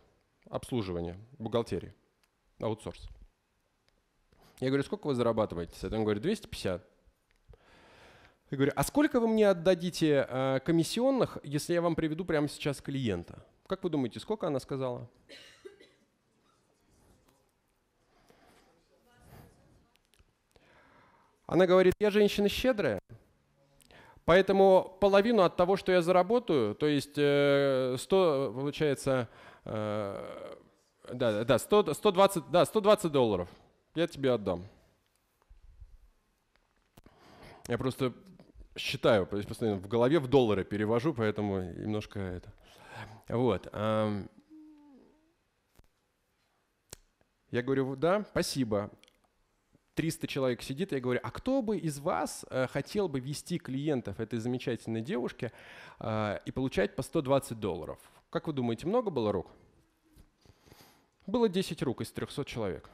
обслуживание, бухгалтерии, аутсорс. Я говорю, сколько вы зарабатываете? Он говорит, 250. Я говорю, а сколько вы мне отдадите э, комиссионных, если я вам приведу прямо сейчас клиента? Как вы думаете, сколько она сказала? 20. Она говорит, я женщина щедрая, поэтому половину от того, что я заработаю, то есть э, 100, получается, Э, да, да, 100, 120, да, 120 долларов. Я тебе отдам. Я просто считаю, постоянно в голове в доллары перевожу, поэтому немножко это. Вот. Я говорю, да, спасибо. 300 человек сидит, я говорю, а кто бы из вас э, хотел бы вести клиентов этой замечательной девушке э, и получать по 120 долларов? Как вы думаете, много было рук? Было 10 рук из 300 человек.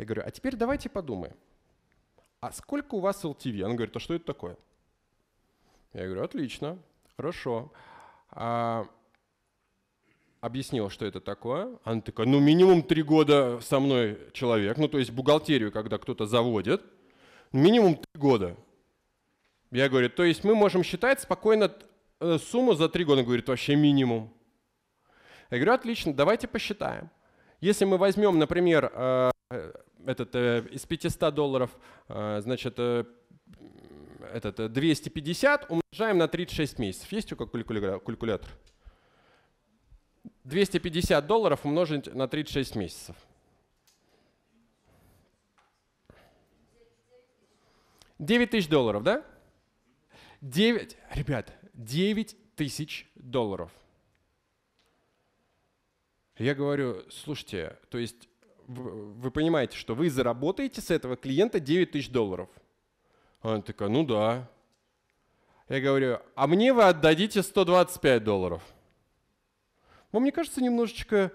Я говорю, а теперь давайте подумаем. А сколько у вас LTV? Он говорит, а что это такое? Я говорю, отлично, хорошо. А, объяснил, что это такое. Она такая, ну минимум три года со мной человек, ну то есть бухгалтерию, когда кто-то заводит, минимум три года. Я говорю, то есть мы можем считать спокойно Э, сумму за три года, говорит, вообще минимум. Я говорю, отлично, давайте посчитаем. Если мы возьмем, например, э, э, этот, из 500 долларов, значит, этот, 250 умножаем на 36 месяцев. Есть у калькулятор? калькулятор? 250 долларов умножить на 36 месяцев. 9 тысяч долларов, да? 9, ребят, 9 тысяч долларов. Я говорю, слушайте, то есть вы понимаете, что вы заработаете с этого клиента 9 тысяч долларов. Она такая, ну да. Я говорю, а мне вы отдадите 125 долларов. Ну, мне кажется, немножечко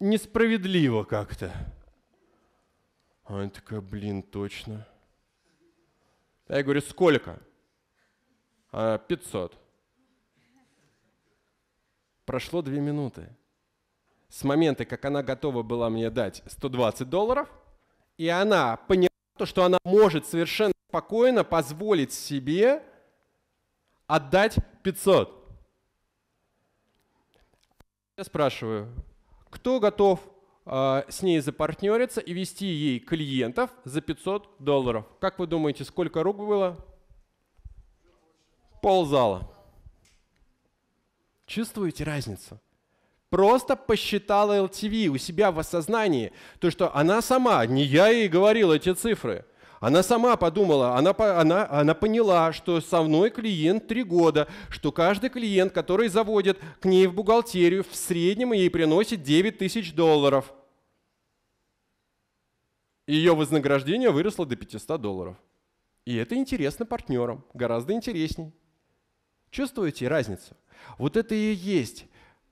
несправедливо как-то. Она такая, блин, точно. Я говорю, сколько? 500. А, Прошло две минуты. С момента, как она готова была мне дать 120 долларов, и она поняла, то, что она может совершенно спокойно позволить себе отдать 500. Я спрашиваю, кто готов э, с ней запартнериться и вести ей клиентов за 500 долларов? Как вы думаете, сколько рук было? ползала. Чувствуете разницу? Просто посчитала LTV у себя в осознании, то, что она сама, не я ей говорил эти цифры, она сама подумала, она, она, она поняла, что со мной клиент три года, что каждый клиент, который заводит к ней в бухгалтерию, в среднем ей приносит 9 тысяч долларов. Ее вознаграждение выросло до 500 долларов. И это интересно партнерам, гораздо интересней. Чувствуете разницу? Вот это и есть.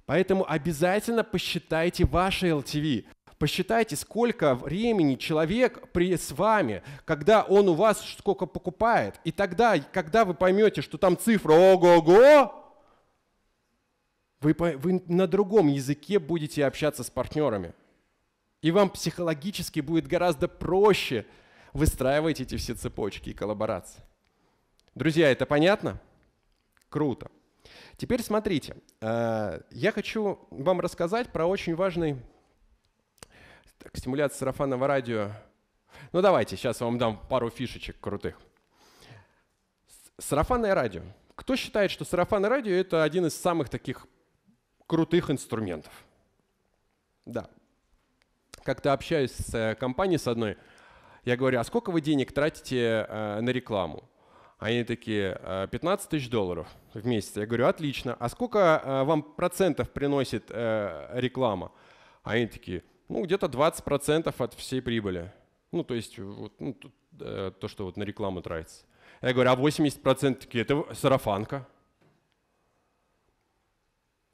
Поэтому обязательно посчитайте ваше LTV. Посчитайте, сколько времени человек при, с вами, когда он у вас сколько покупает. И тогда, когда вы поймете, что там цифра ого-го, вы, вы на другом языке будете общаться с партнерами. И вам психологически будет гораздо проще выстраивать эти все цепочки и коллаборации. Друзья, это понятно? Круто. Теперь смотрите, э, я хочу вам рассказать про очень важный так, стимуляция сарафанного радио. Ну давайте, сейчас вам дам пару фишечек крутых. Сарафанное радио. Кто считает, что сарафанное радио – это один из самых таких крутых инструментов? Да. Как-то общаюсь с э, компанией с одной, я говорю, а сколько вы денег тратите э, на рекламу? Они такие, 15 «А, тысяч долларов в месяц. Я говорю, отлично. А сколько а, вам процентов приносит э, реклама? Они такие, ну, где-то 20% процентов от всей прибыли. Ну, то есть вот, ну, э, то, что вот на рекламу тратится. Я говорю, а 80% процентов такие, это сарафанка.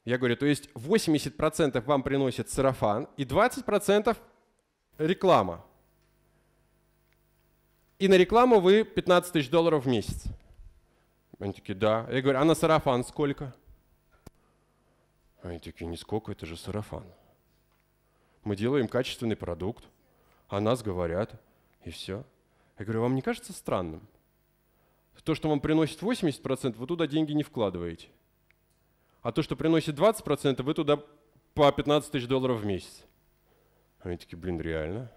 Я говорю, то есть 80% вам приносит сарафан и 20% реклама и на рекламу вы 15 тысяч долларов в месяц. Они такие, да. Я говорю, а на сарафан сколько? Они такие, нисколько, это же сарафан. Мы делаем качественный продукт, о нас говорят, и все. Я говорю, вам не кажется странным? То, что вам приносит 80%, вы туда деньги не вкладываете. А то, что приносит 20%, вы туда по 15 тысяч долларов в месяц. Они такие, блин, реально?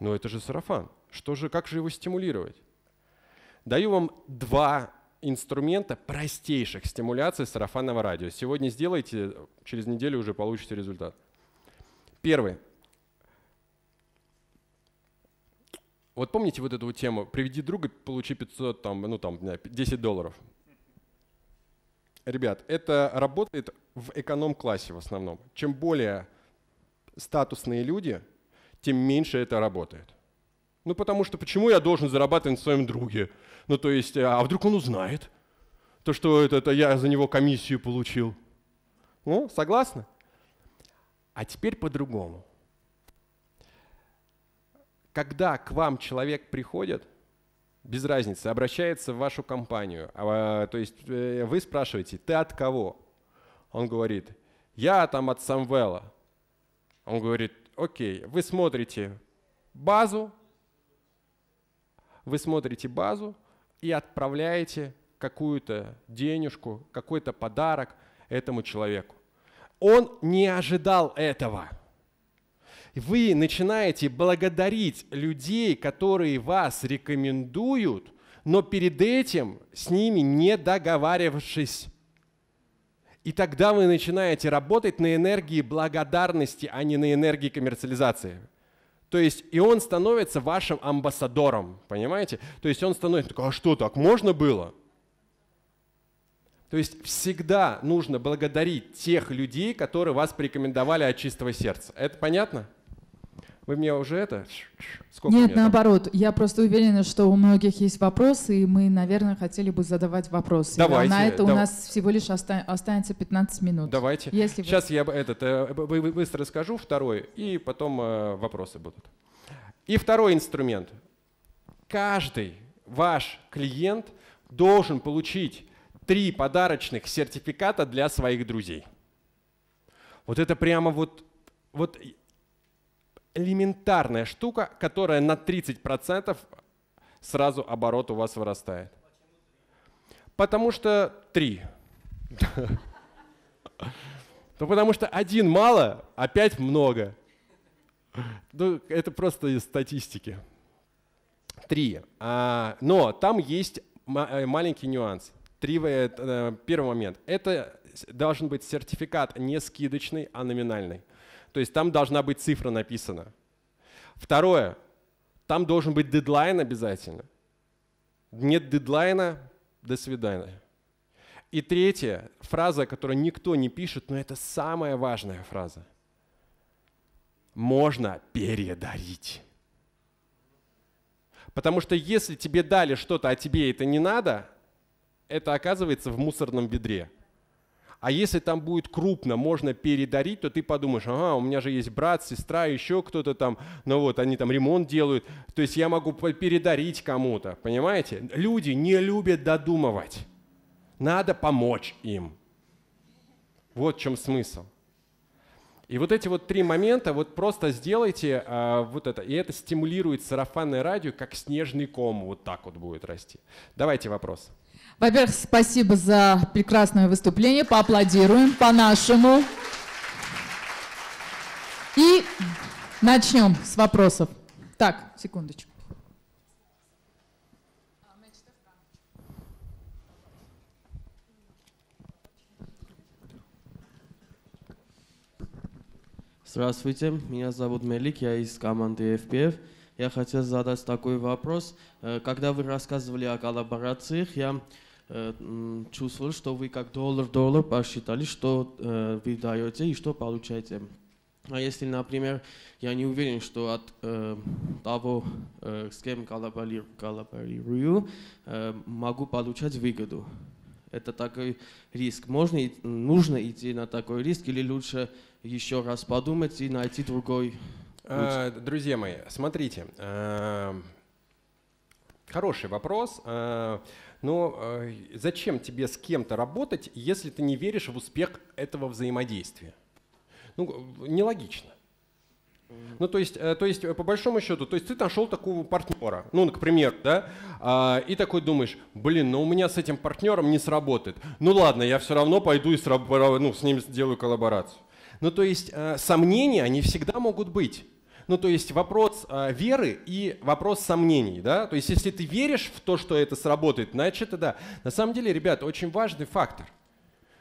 Но это же сарафан. Что же, как же его стимулировать? Даю вам два инструмента простейших стимуляций сарафанного радио. Сегодня сделайте, через неделю уже получите результат. Первый. Вот помните вот эту тему «Приведи друга, получи 500, там, ну, там, 10 долларов». Ребят, это работает в эконом-классе в основном. Чем более статусные люди, тем меньше это работает – ну, потому что почему я должен зарабатывать на своем друге? Ну, то есть, а, а вдруг он узнает, то, что это, это я за него комиссию получил? Ну, согласны? А теперь по-другому. Когда к вам человек приходит, без разницы, обращается в вашу компанию, а, а, то есть э, вы спрашиваете, ты от кого? Он говорит, я там от Самвела. Он говорит, окей, вы смотрите базу, вы смотрите базу и отправляете какую-то денежку, какой-то подарок этому человеку. Он не ожидал этого. Вы начинаете благодарить людей, которые вас рекомендуют, но перед этим с ними не договаривавшись. И тогда вы начинаете работать на энергии благодарности, а не на энергии коммерциализации. То есть и он становится вашим амбассадором, понимаете? То есть он становится такой, а что так, можно было? То есть всегда нужно благодарить тех людей, которые вас порекомендовали от чистого сердца. Это понятно? Вы мне уже это? Сколько Нет, наоборот. Я просто уверена, что у многих есть вопросы, и мы, наверное, хотели бы задавать вопросы. Давайте. на это дав... у нас всего лишь оста... останется 15 минут. Давайте. Если Сейчас э, вы... я этот, быстро расскажу второй, и потом э, вопросы будут. И второй инструмент. Каждый ваш клиент должен получить три подарочных сертификата для своих друзей. Вот это прямо вот... вот элементарная штука, которая на 30% сразу оборот у вас вырастает. Потому что три. Ну, потому что один мало, а пять много. Ну, это просто из статистики. Три. А, но там есть э, маленький нюанс. Три, э, э, первый момент. Это должен быть сертификат не скидочный, а номинальный то есть там должна быть цифра написана. Второе, там должен быть дедлайн обязательно. Нет дедлайна, до свидания. И третье, фраза, которую никто не пишет, но это самая важная фраза. Можно передарить. Потому что если тебе дали что-то, а тебе это не надо, это оказывается в мусорном ведре – а если там будет крупно, можно передарить, то ты подумаешь, ага, у меня же есть брат, сестра, еще кто-то там, ну вот, они там ремонт делают. То есть я могу передарить кому-то, понимаете? Люди не любят додумывать. Надо помочь им. Вот в чем смысл. И вот эти вот три момента, вот просто сделайте а, вот это. И это стимулирует сарафанное радио, как снежный ком вот так вот будет расти. Давайте вопрос. Во-первых, спасибо за прекрасное выступление. Поаплодируем по-нашему. И начнем с вопросов. Так, секундочку. Здравствуйте, меня зовут Мелик, я из команды FPF. Я хотел задать такой вопрос. Э, когда вы рассказывали о коллаборациях, я Э, чувствовали, что вы как доллар-доллар посчитали, что э, вы даете и что получаете. А если, например, я не уверен, что от э, того, э, с кем коллаборирую, э, могу получать выгоду. Это такой риск. Можно и нужно идти на такой риск или лучше еще раз подумать и найти другой? А, друзья мои, смотрите, хороший вопрос но э, зачем тебе с кем-то работать, если ты не веришь в успех этого взаимодействия? Ну, нелогично. Ну, то есть, э, то есть, э, по большому счету, то есть ты нашел такого партнера, ну, к примеру, да, а, и такой думаешь, блин, ну у меня с этим партнером не сработает. Ну ладно, я все равно пойду и сраб... ну, с ним сделаю коллаборацию. Ну, то есть, э, сомнения, они всегда могут быть. Ну, то есть вопрос э, веры и вопрос сомнений, да? То есть если ты веришь в то, что это сработает, значит, да. На самом деле, ребят, очень важный фактор.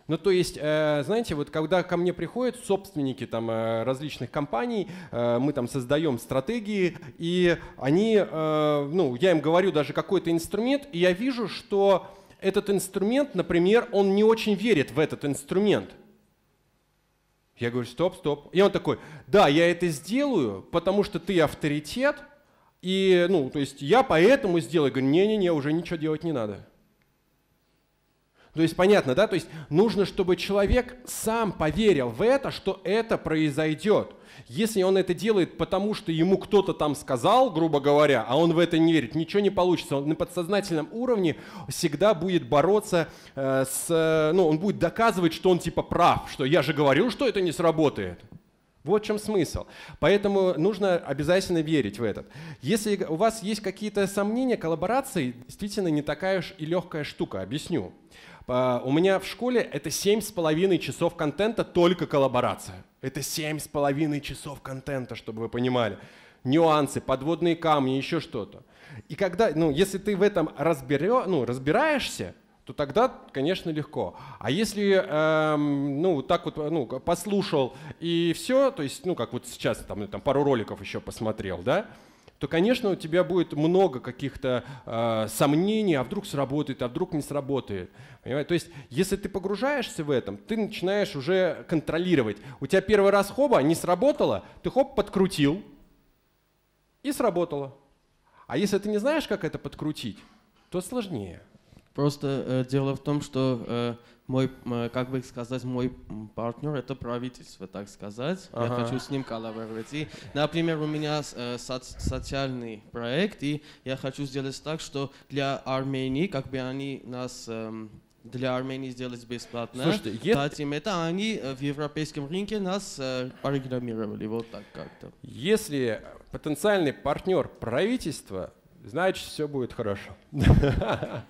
Ну, то есть, э, знаете, вот когда ко мне приходят собственники там, э, различных компаний, э, мы там создаем стратегии, и они, э, ну, я им говорю даже какой-то инструмент, и я вижу, что этот инструмент, например, он не очень верит в этот инструмент. Я говорю, стоп, стоп. И он такой, да, я это сделаю, потому что ты авторитет, и, ну, то есть я поэтому сделаю. Я говорю, не-не-не, уже ничего делать не надо. То есть понятно, да? То есть нужно, чтобы человек сам поверил в это, что это произойдет. Если он это делает потому, что ему кто-то там сказал, грубо говоря, а он в это не верит, ничего не получится. Он на подсознательном уровне всегда будет бороться э, с... Э, ну, он будет доказывать, что он типа прав, что я же говорил, что это не сработает. Вот в чем смысл. Поэтому нужно обязательно верить в этот. Если у вас есть какие-то сомнения, коллаборации действительно не такая уж и легкая штука. Объясню. А, у меня в школе это 7,5 часов контента только коллаборация. Это 7,5 часов контента, чтобы вы понимали. Нюансы, подводные камни, еще что-то. И когда, ну, если ты в этом разберё, ну, разбираешься, то тогда, конечно, легко. А если, эм, ну, так вот, ну, послушал и все, то есть, ну, как вот сейчас, там, там пару роликов еще посмотрел, да, то, конечно, у тебя будет много каких-то э, сомнений, а вдруг сработает, а вдруг не сработает. Понимаете? То есть, если ты погружаешься в этом, ты начинаешь уже контролировать. У тебя первый раз хоба, не сработало, ты хоп, подкрутил и сработало. А если ты не знаешь, как это подкрутить, то сложнее. Просто э, дело в том, что э, мой, э, как бы сказать, мой партнер это правительство, так сказать. Ага. Я хочу с ним коллаборировать. И, например, у меня э, соци социальный проект, и я хочу сделать так, что для Армении, как бы они нас э, для Армении сделать бесплатно. Слушайте, е... дать им это, они э, в европейском рынке нас э, программировали, вот так как-то. Если потенциальный партнер правительство, значит все будет хорошо. <laughs>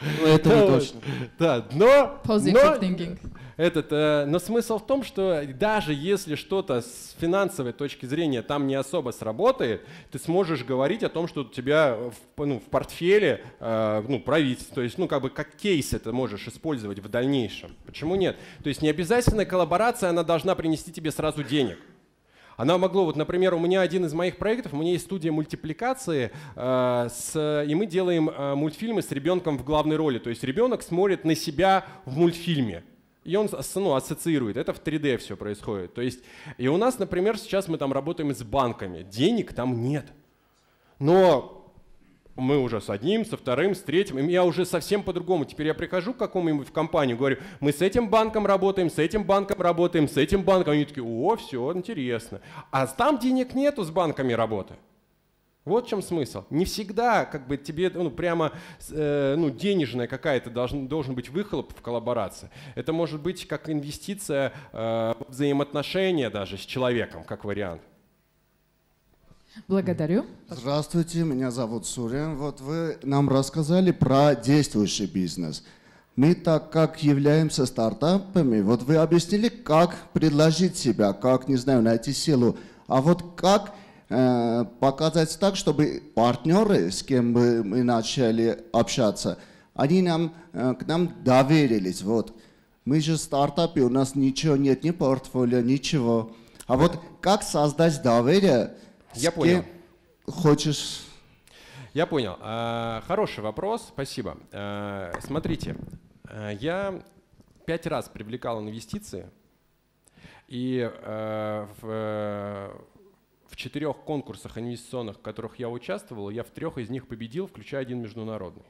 Ну, это не точно. Да, но... Positive thinking. Этот, э, но смысл в том, что даже если что-то с финансовой точки зрения там не особо сработает, ты сможешь говорить о том, что у тебя в, ну, в портфеле э, ну, правительство, то есть ну как бы как кейс это можешь использовать в дальнейшем. Почему нет? То есть не обязательно коллаборация, она должна принести тебе сразу денег она могла, вот, например, у меня один из моих проектов, у меня есть студия мультипликации, э, с, и мы делаем э, мультфильмы с ребенком в главной роли. То есть ребенок смотрит на себя в мультфильме. И он ну, ассоциирует. Это в 3D все происходит. То есть, и у нас, например, сейчас мы там работаем с банками. Денег там нет. Но мы уже с одним, со вторым, с третьим, и я уже совсем по-другому. Теперь я прихожу к какому-нибудь в компанию, говорю, мы с этим банком работаем, с этим банком работаем, с этим банком. Они такие, о, все, интересно. А там денег нету с банками работы. Вот в чем смысл. Не всегда как бы тебе ну, прямо э, ну, денежная какая-то должен, должен быть выхлоп в коллаборации. Это может быть как инвестиция э, взаимоотношения даже с человеком, как вариант. Благодарю. Здравствуйте, меня зовут Сурен. Вот вы нам рассказали про действующий бизнес. Мы, так как являемся стартапами, вот вы объяснили, как предложить себя, как, не знаю, найти силу. А вот как э, показать так, чтобы партнеры, с кем мы, мы начали общаться, они нам, э, к нам доверились. Вот. Мы же стартапы, у нас ничего нет, ни портфолио, ничего. А вот как создать доверие я понял. Хочешь я понял. А, хороший вопрос, спасибо. А, смотрите, а, я пять раз привлекал инвестиции, и в четырех конкурсах инвестиционных, в которых я участвовал, я в трех из них победил, включая один международный.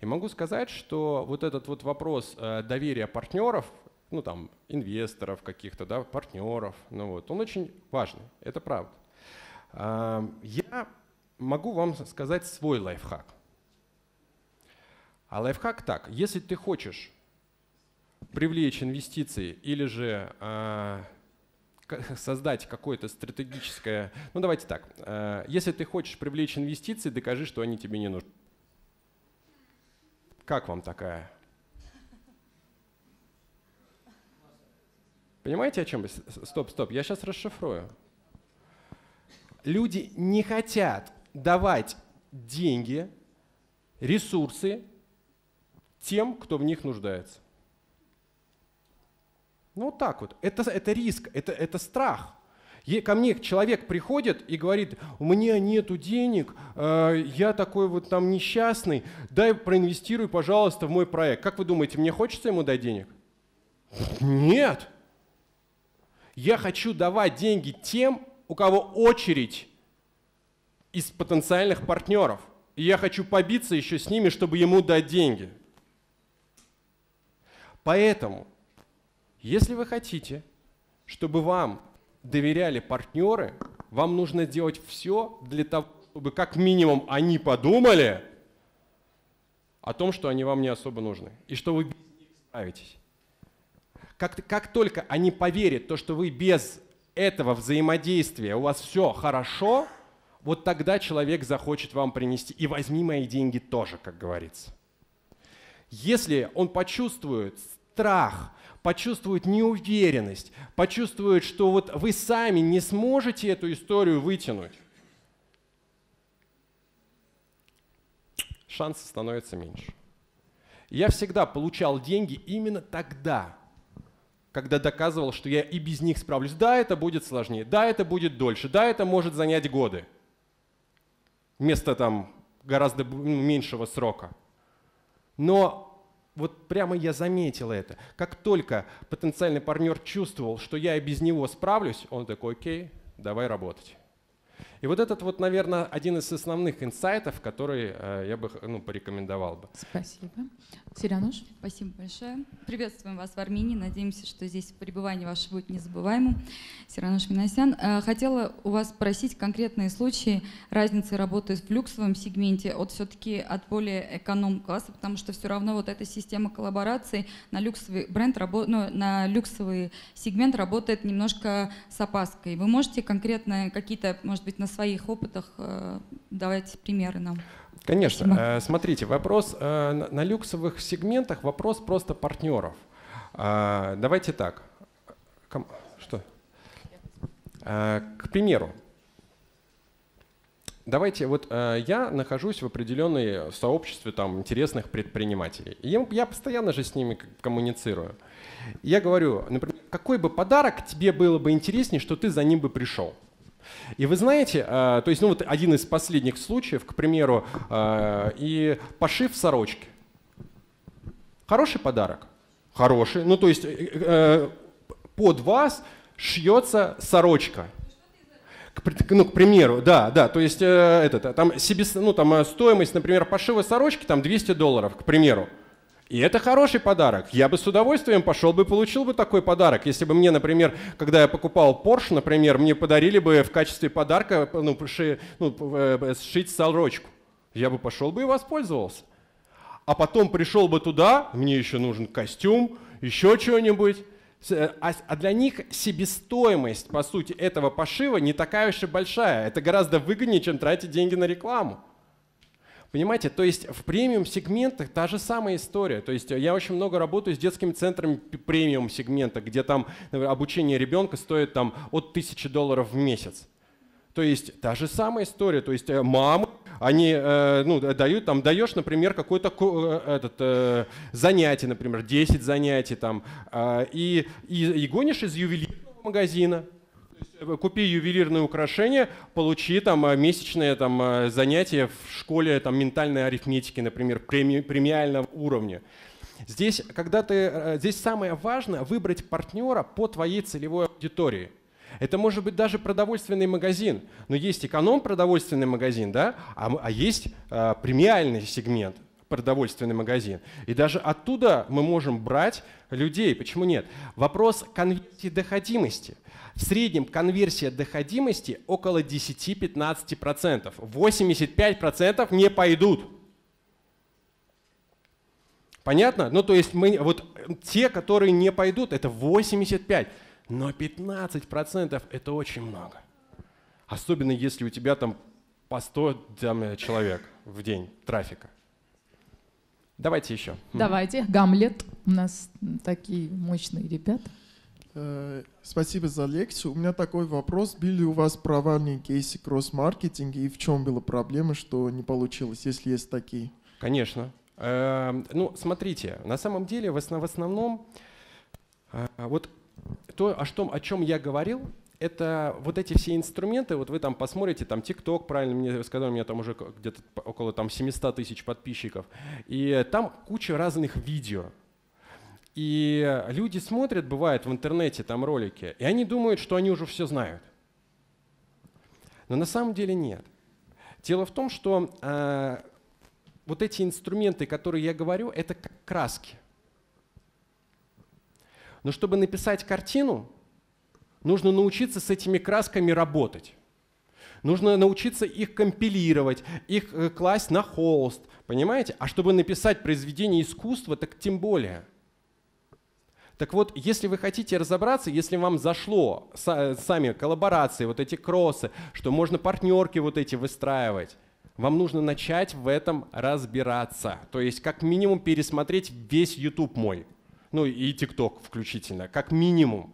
И могу сказать, что вот этот вот вопрос доверия партнеров ну там, инвесторов каких-то, да, партнеров, ну вот, он очень важный, это правда. Я могу вам сказать свой лайфхак. А лайфхак так, если ты хочешь привлечь инвестиции или же а, создать какое-то стратегическое... Ну давайте так, а, если ты хочешь привлечь инвестиции, докажи, что они тебе не нужны. Как вам такая Понимаете, о чем? Стоп, стоп, я сейчас расшифрую. Люди не хотят давать деньги, ресурсы тем, кто в них нуждается. Ну вот так вот. Это, это риск, это, это страх. И ко мне человек приходит и говорит, у меня нету денег, э, я такой вот там несчастный, дай проинвестируй, пожалуйста, в мой проект. Как вы думаете, мне хочется ему дать денег? Нет. Я хочу давать деньги тем, у кого очередь из потенциальных партнеров. И я хочу побиться еще с ними, чтобы ему дать деньги. Поэтому, если вы хотите, чтобы вам доверяли партнеры, вам нужно делать все для того, чтобы как минимум они подумали о том, что они вам не особо нужны, и что вы без них справитесь. Как, как только они поверят, то, что вы без этого взаимодействия у вас все хорошо, вот тогда человек захочет вам принести. И возьми мои деньги тоже, как говорится. Если он почувствует страх, почувствует неуверенность, почувствует, что вот вы сами не сможете эту историю вытянуть, шансов становится меньше. Я всегда получал деньги именно тогда, когда доказывал, что я и без них справлюсь. Да, это будет сложнее, да, это будет дольше, да, это может занять годы. Вместо там гораздо ну, меньшего срока. Но вот прямо я заметил это. Как только потенциальный партнер чувствовал, что я и без него справлюсь, он такой, окей, давай работать. И вот этот вот, наверное, один из основных инсайтов, который э, я бы ну, порекомендовал бы. Спасибо. Серянуш. Спасибо большое. Приветствуем вас в Армении. Надеемся, что здесь пребывание ваше будет незабываемым. Серянуш Миносян. Э, хотела у вас спросить конкретные случаи разницы работы в люксовом сегменте от все-таки от более эконом-класса, потому что все равно вот эта система коллаборации на люксовый бренд, ну, на люксовый сегмент работает немножко с опаской. Вы можете конкретно какие-то, может быть, на своих опытах э, давать примеры нам. Конечно. Спасибо. Э, смотрите, вопрос э, на люксовых сегментах, вопрос просто партнеров. Давайте так. Что? К примеру, Давайте, вот э, я нахожусь в определенной сообществе там интересных предпринимателей. я, я постоянно же с ними коммуницирую. Я говорю, например, какой бы подарок тебе было бы интереснее, что ты за ним бы пришел? И вы знаете, э, то есть, ну вот один из последних случаев, к примеру, э, и пошив сорочки. Хороший подарок? Хороший. Ну то есть э, под вас шьется сорочка ну, к примеру, да, да, то есть э, это, там, себес, ну, там стоимость, например, пошива сорочки там 200 долларов, к примеру. И это хороший подарок. Я бы с удовольствием пошел бы, получил бы такой подарок. Если бы мне, например, когда я покупал Porsche, например, мне подарили бы в качестве подарка ну, ши, ну, э, сшить сорочку. Я бы пошел бы и воспользовался. А потом пришел бы туда, мне еще нужен костюм, еще что-нибудь. Э, а, а для них себестоимость, по сути, этого пошива не такая уж и большая. Это гораздо выгоднее, чем тратить деньги на рекламу. Понимаете, то есть в премиум-сегментах та же самая история. То есть я очень много работаю с детскими центрами премиум-сегмента, где там например, обучение ребенка стоит там от 1000 долларов в месяц. То есть та же самая история. То есть э, мамы, они э, ну, э, дают, там, даешь, например, какое-то э, этот, э, занятие, например, 10 занятий, там, э, и, и, и гонишь из ювелирного магазина, купи ювелирное украшение, получи там а, месячное там, а, занятие в школе там, ментальной арифметики, например, преми, премиального уровня. Здесь, когда ты, э, здесь самое важное выбрать партнера по твоей целевой аудитории. Это может быть даже продовольственный магазин, но есть эконом-продовольственный магазин, да, а, а есть а, премиальный сегмент продовольственный магазин. И даже оттуда мы можем брать людей. Почему нет? Вопрос конверсии доходимости. В среднем конверсия доходимости около 10-15%. 85% не пойдут. Понятно? Ну, то есть мы, вот те, которые не пойдут, это 85, но 15% это очень много. Особенно если у тебя там по 100 там, э, человек в день трафика. Давайте еще. Давайте. Гамлет. У нас такие мощные ребята. Э, спасибо за лекцию. У меня такой вопрос. Были у вас провальные кейсы кросс-маркетинга и в чем была проблема, что не получилось, если есть такие? Конечно. Эм, ну, смотрите, на самом деле в основном э, вот то, о, том, о чем я говорил, это вот эти все инструменты, вот вы там посмотрите, там TikTok, правильно мне сказали, у меня там уже где-то около там 700 тысяч подписчиков, и там куча разных видео, и люди смотрят, бывает, в интернете там ролики, и они думают, что они уже все знают. Но на самом деле нет. Дело в том, что э, вот эти инструменты, которые я говорю, это как краски. Но чтобы написать картину, нужно научиться с этими красками работать. Нужно научиться их компилировать, их э, класть на холст, понимаете? А чтобы написать произведение искусства, так тем более – так вот, если вы хотите разобраться, если вам зашло э, сами коллаборации, вот эти кроссы, что можно партнерки вот эти выстраивать, вам нужно начать в этом разбираться. То есть как минимум пересмотреть весь YouTube мой, ну и TikTok включительно, как минимум.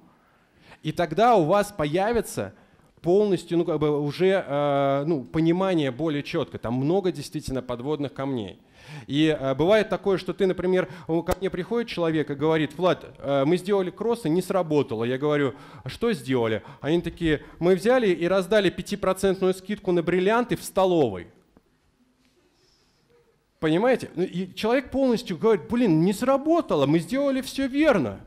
И тогда у вас появится полностью, ну, как бы уже э, ну, понимание более четко. Там много действительно подводных камней. И э, бывает такое, что ты, например, ко мне приходит человек и говорит, Влад, э, мы сделали кросс, и не сработало. Я говорю, «А что сделали? Они такие, мы взяли и раздали 5% скидку на бриллианты в столовой. Понимаете? Ну, и человек полностью говорит, блин, не сработало, мы сделали все верно.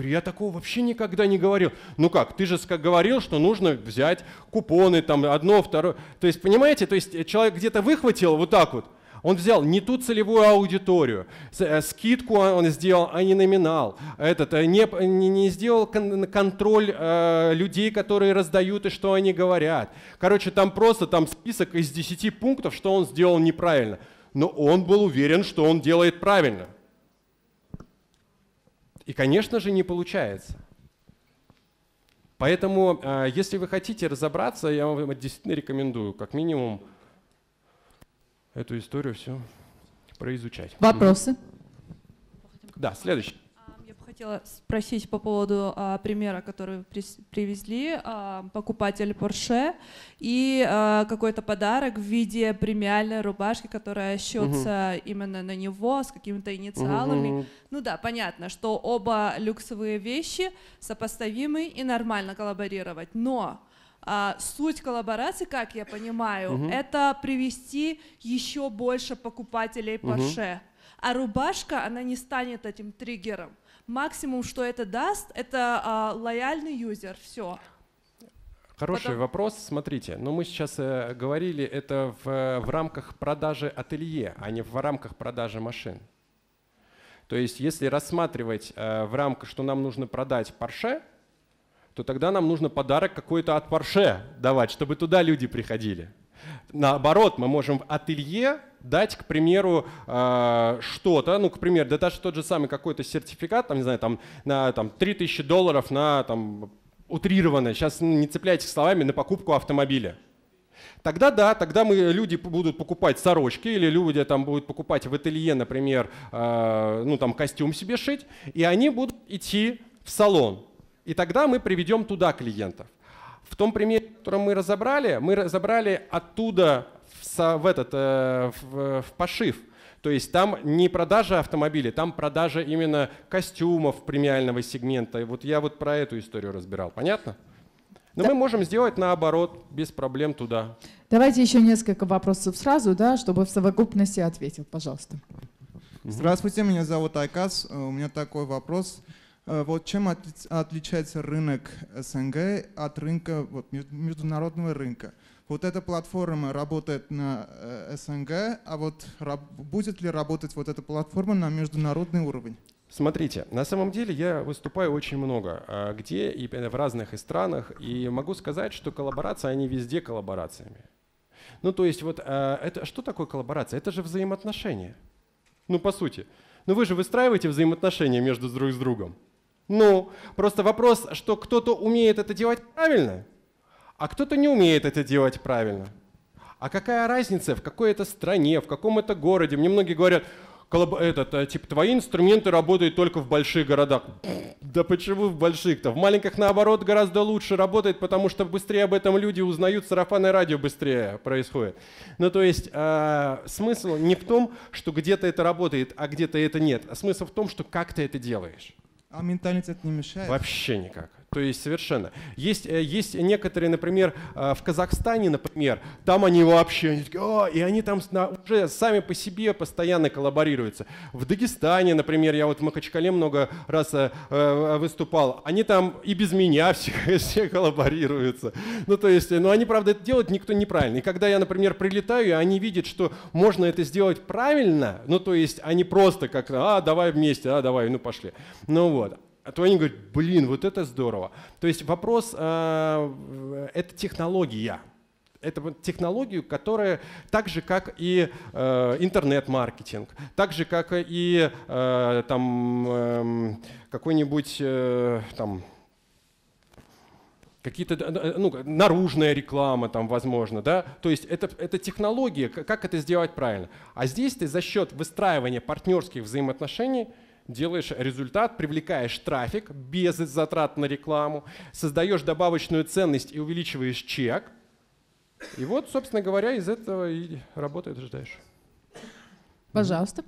Говорю, я такого вообще никогда не говорил. Ну как, ты же говорил, что нужно взять купоны, там одно, второе. То есть, понимаете, то есть э, человек где-то выхватил вот так вот, он взял не ту целевую аудиторию, э, скидку он сделал, а не номинал. Этот, э, не, не сделал кон контроль э, людей, которые раздают и что они говорят. Короче, там просто там список из 10 пунктов, что он сделал неправильно. Но он был уверен, что он делает правильно. И, конечно же, не получается. Поэтому, э, если вы хотите разобраться, я вам действительно рекомендую, как минимум, эту историю все произучать. Вопросы? Да, следующий хотела спросить по поводу а, примера, который вы привезли. А, покупатель Porsche и а, какой-то подарок в виде премиальной рубашки, которая счется угу. именно на него с какими-то инициалами. Угу. Ну да, понятно, что оба люксовые вещи сопоставимы и нормально коллаборировать. Но а, суть коллаборации, как я понимаю, угу. это привести еще больше покупателей Porsche. Угу а рубашка, она не станет этим триггером максимум, что это даст, это а, лояльный юзер, все. Хороший Потом... вопрос, смотрите, но ну, мы сейчас э, говорили это в, в рамках продажи ателье, а не в рамках продажи машин. То есть если рассматривать э, в рамках, что нам нужно продать Porsche, то тогда нам нужно подарок какой-то от Porsche давать, чтобы туда люди приходили. Наоборот, мы можем в ателье дать, к примеру, э, что-то, ну, к примеру, да даже тот же самый какой-то сертификат, там, не знаю, там, на там, 3000 долларов на там, утрированное, сейчас не цепляйтесь словами, на покупку автомобиля. Тогда да, тогда мы, люди будут покупать сорочки или люди там будут покупать в ателье, например, э, ну там костюм себе шить, и они будут идти в салон. И тогда мы приведем туда клиентов. В том примере, который мы разобрали, мы разобрали оттуда в, в этот, э, в, в пошив. То есть там не продажа автомобилей, там продажа именно костюмов премиального сегмента. И вот я вот про эту историю разбирал. Понятно? Но да. мы можем сделать наоборот, без проблем туда. Давайте еще несколько вопросов сразу, да, чтобы в совокупности ответил, пожалуйста. Здравствуйте, меня зовут Айкас. Э, у меня такой вопрос. Э, вот чем отличается рынок СНГ от рынка вот, международного рынка? Вот эта платформа работает на э, СНГ, а вот будет ли работать вот эта платформа на международный уровень? Смотрите, на самом деле я выступаю очень много, а, где и э, в разных странах, и могу сказать, что коллаборации, они везде коллаборациями. Ну, то есть вот это что такое коллаборация? Это же взаимоотношения. Ну, по сути. Но ну, вы же выстраиваете взаимоотношения между друг с другом. Ну, просто вопрос, что кто-то умеет это делать правильно, а кто-то не умеет это делать правильно. А какая разница, в какой это стране, в каком это городе? Мне многие говорят, этот, э, типа, твои инструменты работают только в больших городах. Да почему в больших-то? В маленьких, наоборот, гораздо лучше работает, потому что быстрее об этом люди узнают, сарафанное радио быстрее происходит. Ну, то есть э, смысл не в том, что где-то это работает, а где-то это нет. А смысл в том, что как ты это делаешь. А ментальность это не мешает? Вообще никак. То есть совершенно. Есть, э, есть некоторые, например, э, в Казахстане, например, там они вообще, они такие, О! и они там уже сами по себе постоянно коллаборируются. В Дагестане, например, я вот в Махачкале много раз э, выступал, они там и без меня <laughs> все, все коллаборируются. Ну то есть, но ну, они, правда, это делают никто неправильно. И когда я, например, прилетаю, они видят, что можно это сделать правильно, ну то есть они просто как, а, давай вместе, а, давай, ну пошли. Ну вот. А то они говорят, блин, вот это здорово. То есть вопрос, э, это технология. Это вот технологию, которая так же, как и э, интернет-маркетинг, так же, как и э, там э, какой-нибудь э, там какие-то э, э, ну, наружная реклама там возможно, да, то есть это, это технология, как это сделать правильно. А здесь ты за счет выстраивания партнерских взаимоотношений делаешь результат, привлекаешь трафик без затрат на рекламу, создаешь добавочную ценность и увеличиваешь чек. И вот, собственно говоря, из этого и работает ожидаешь. Пожалуйста.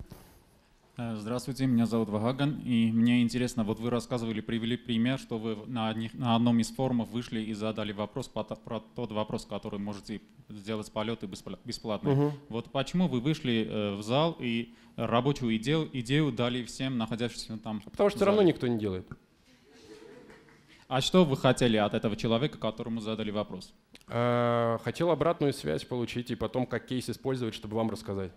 Э, здравствуйте, меня зовут Вагаган, и мне интересно, вот вы рассказывали, привели пример, что вы на, одних, на одном из форумов вышли и задали вопрос про, про тот вопрос, который можете сделать полеты бесплатно. Угу. Вот почему вы вышли э, в зал и рабочую идею, идею дали всем находящимся там? А потому что все равно никто не делает. А что вы хотели от этого человека, которому задали вопрос? Э, хотел обратную связь получить и потом как кейс использовать, чтобы вам рассказать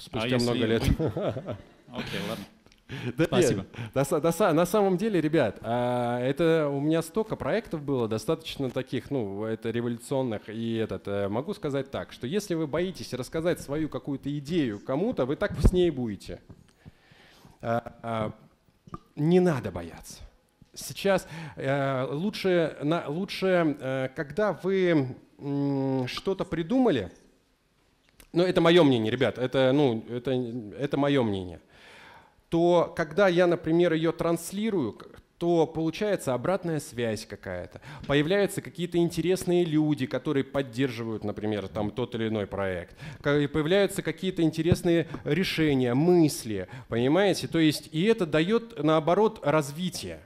спустя а много лет. <laughs> Окей, ладно. Да Спасибо. Нет, на, на, на самом деле, ребят, а, это у меня столько проектов было, достаточно таких, ну, это революционных. И этот, а, могу сказать так, что если вы боитесь рассказать свою какую-то идею кому-то, вы так с ней будете. А, а, не надо бояться. Сейчас э, лучше, на, лучше э, когда вы э, что-то придумали, но ну, это мое мнение, ребят, это, ну, это, это мое мнение, то когда я, например, ее транслирую, то получается обратная связь какая-то. Появляются какие-то интересные люди, которые поддерживают, например, там тот или иной проект. И появляются какие-то интересные решения, мысли, понимаете? То есть и это дает, наоборот, развитие.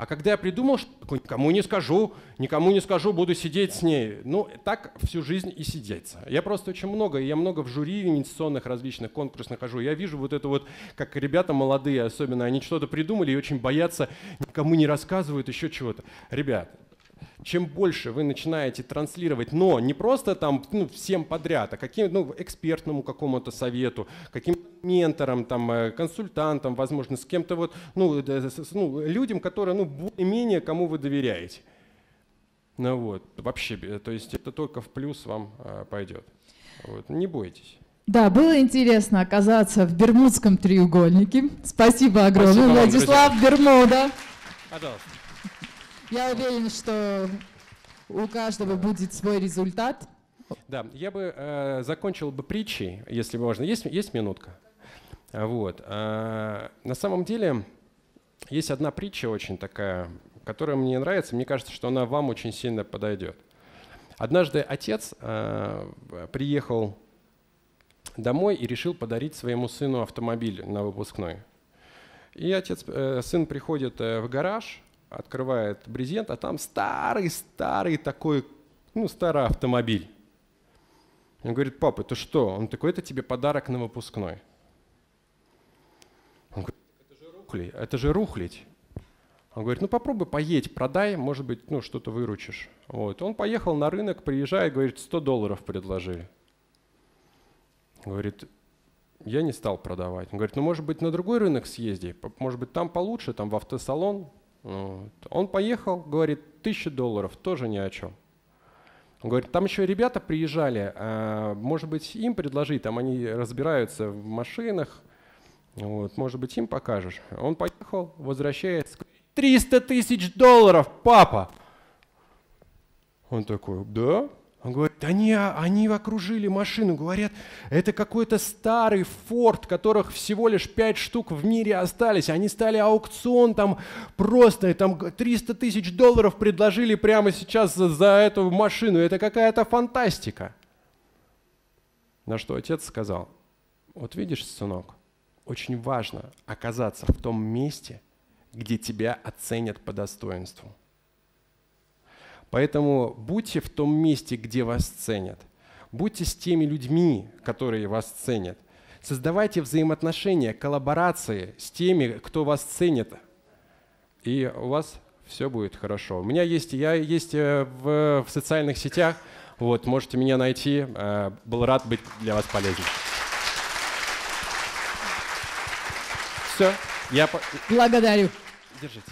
А когда я придумал, что никому не скажу, никому не скажу, буду сидеть с ней, ну, так всю жизнь и сидеться. Я просто очень много, я много в жюри инвестиционных различных конкурсных нахожу. Я вижу вот это вот, как ребята молодые особенно, они что-то придумали и очень боятся, никому не рассказывают еще чего-то. Ребят, чем больше вы начинаете транслировать, но не просто там ну, всем подряд, а каким ну, экспертному какому-то совету, каким ментором, там, э, консультантом, возможно, с кем-то вот, ну, э, ну, людям, которые, ну, более-менее кому вы доверяете. Ну вот, вообще, э, то есть это только в плюс вам а, пойдет. Вот, не бойтесь. Да, было интересно оказаться в Бермудском треугольнике. Спасибо огромное, Спасибо вам, Владислав друзья. Бермуда. Пожалуйста. Я уверен, что у каждого будет свой результат. Да, я бы э, закончил бы притчей, если можно. Есть, есть минутка? Вот. А, на самом деле есть одна притча очень такая, которая мне нравится. Мне кажется, что она вам очень сильно подойдет. Однажды отец э, приехал домой и решил подарить своему сыну автомобиль на выпускной. И отец, э, сын приходит э, в гараж, открывает брезент, а там старый-старый такой, ну, старый автомобиль. Он говорит, папа, это что? Он такой, это тебе подарок на выпускной. Он говорит, это же рухлить, это же рухлить. Он говорит, ну попробуй поедь, продай, может быть, ну что-то выручишь. Вот. Он поехал на рынок, приезжает, говорит, 100 долларов предложили. говорит, я не стал продавать. Он говорит, ну может быть на другой рынок съезди, может быть там получше, там в автосалон, вот. Он поехал, говорит, тысяча долларов, тоже ни о чем. Он говорит, там еще ребята приезжали, а, может быть, им предложи, там они разбираются в машинах, вот, может быть, им покажешь. Он поехал, возвращается, 300 тысяч долларов, папа! Он такой, да? Он говорит, они, они окружили машину, говорят, это какой-то старый форт, которых всего лишь пять штук в мире остались. Они стали аукцион там просто, там 300 тысяч долларов предложили прямо сейчас за, за эту машину. Это какая-то фантастика. На что отец сказал, вот видишь, сынок, очень важно оказаться в том месте, где тебя оценят по достоинству. Поэтому будьте в том месте, где вас ценят. Будьте с теми людьми, которые вас ценят. Создавайте взаимоотношения, коллаборации с теми, кто вас ценит. И у вас все будет хорошо. У меня есть, я есть э, в, в социальных сетях. Вот, можете меня найти. Э, был рад быть для вас полезным. Все. Я... Благодарю. Держите.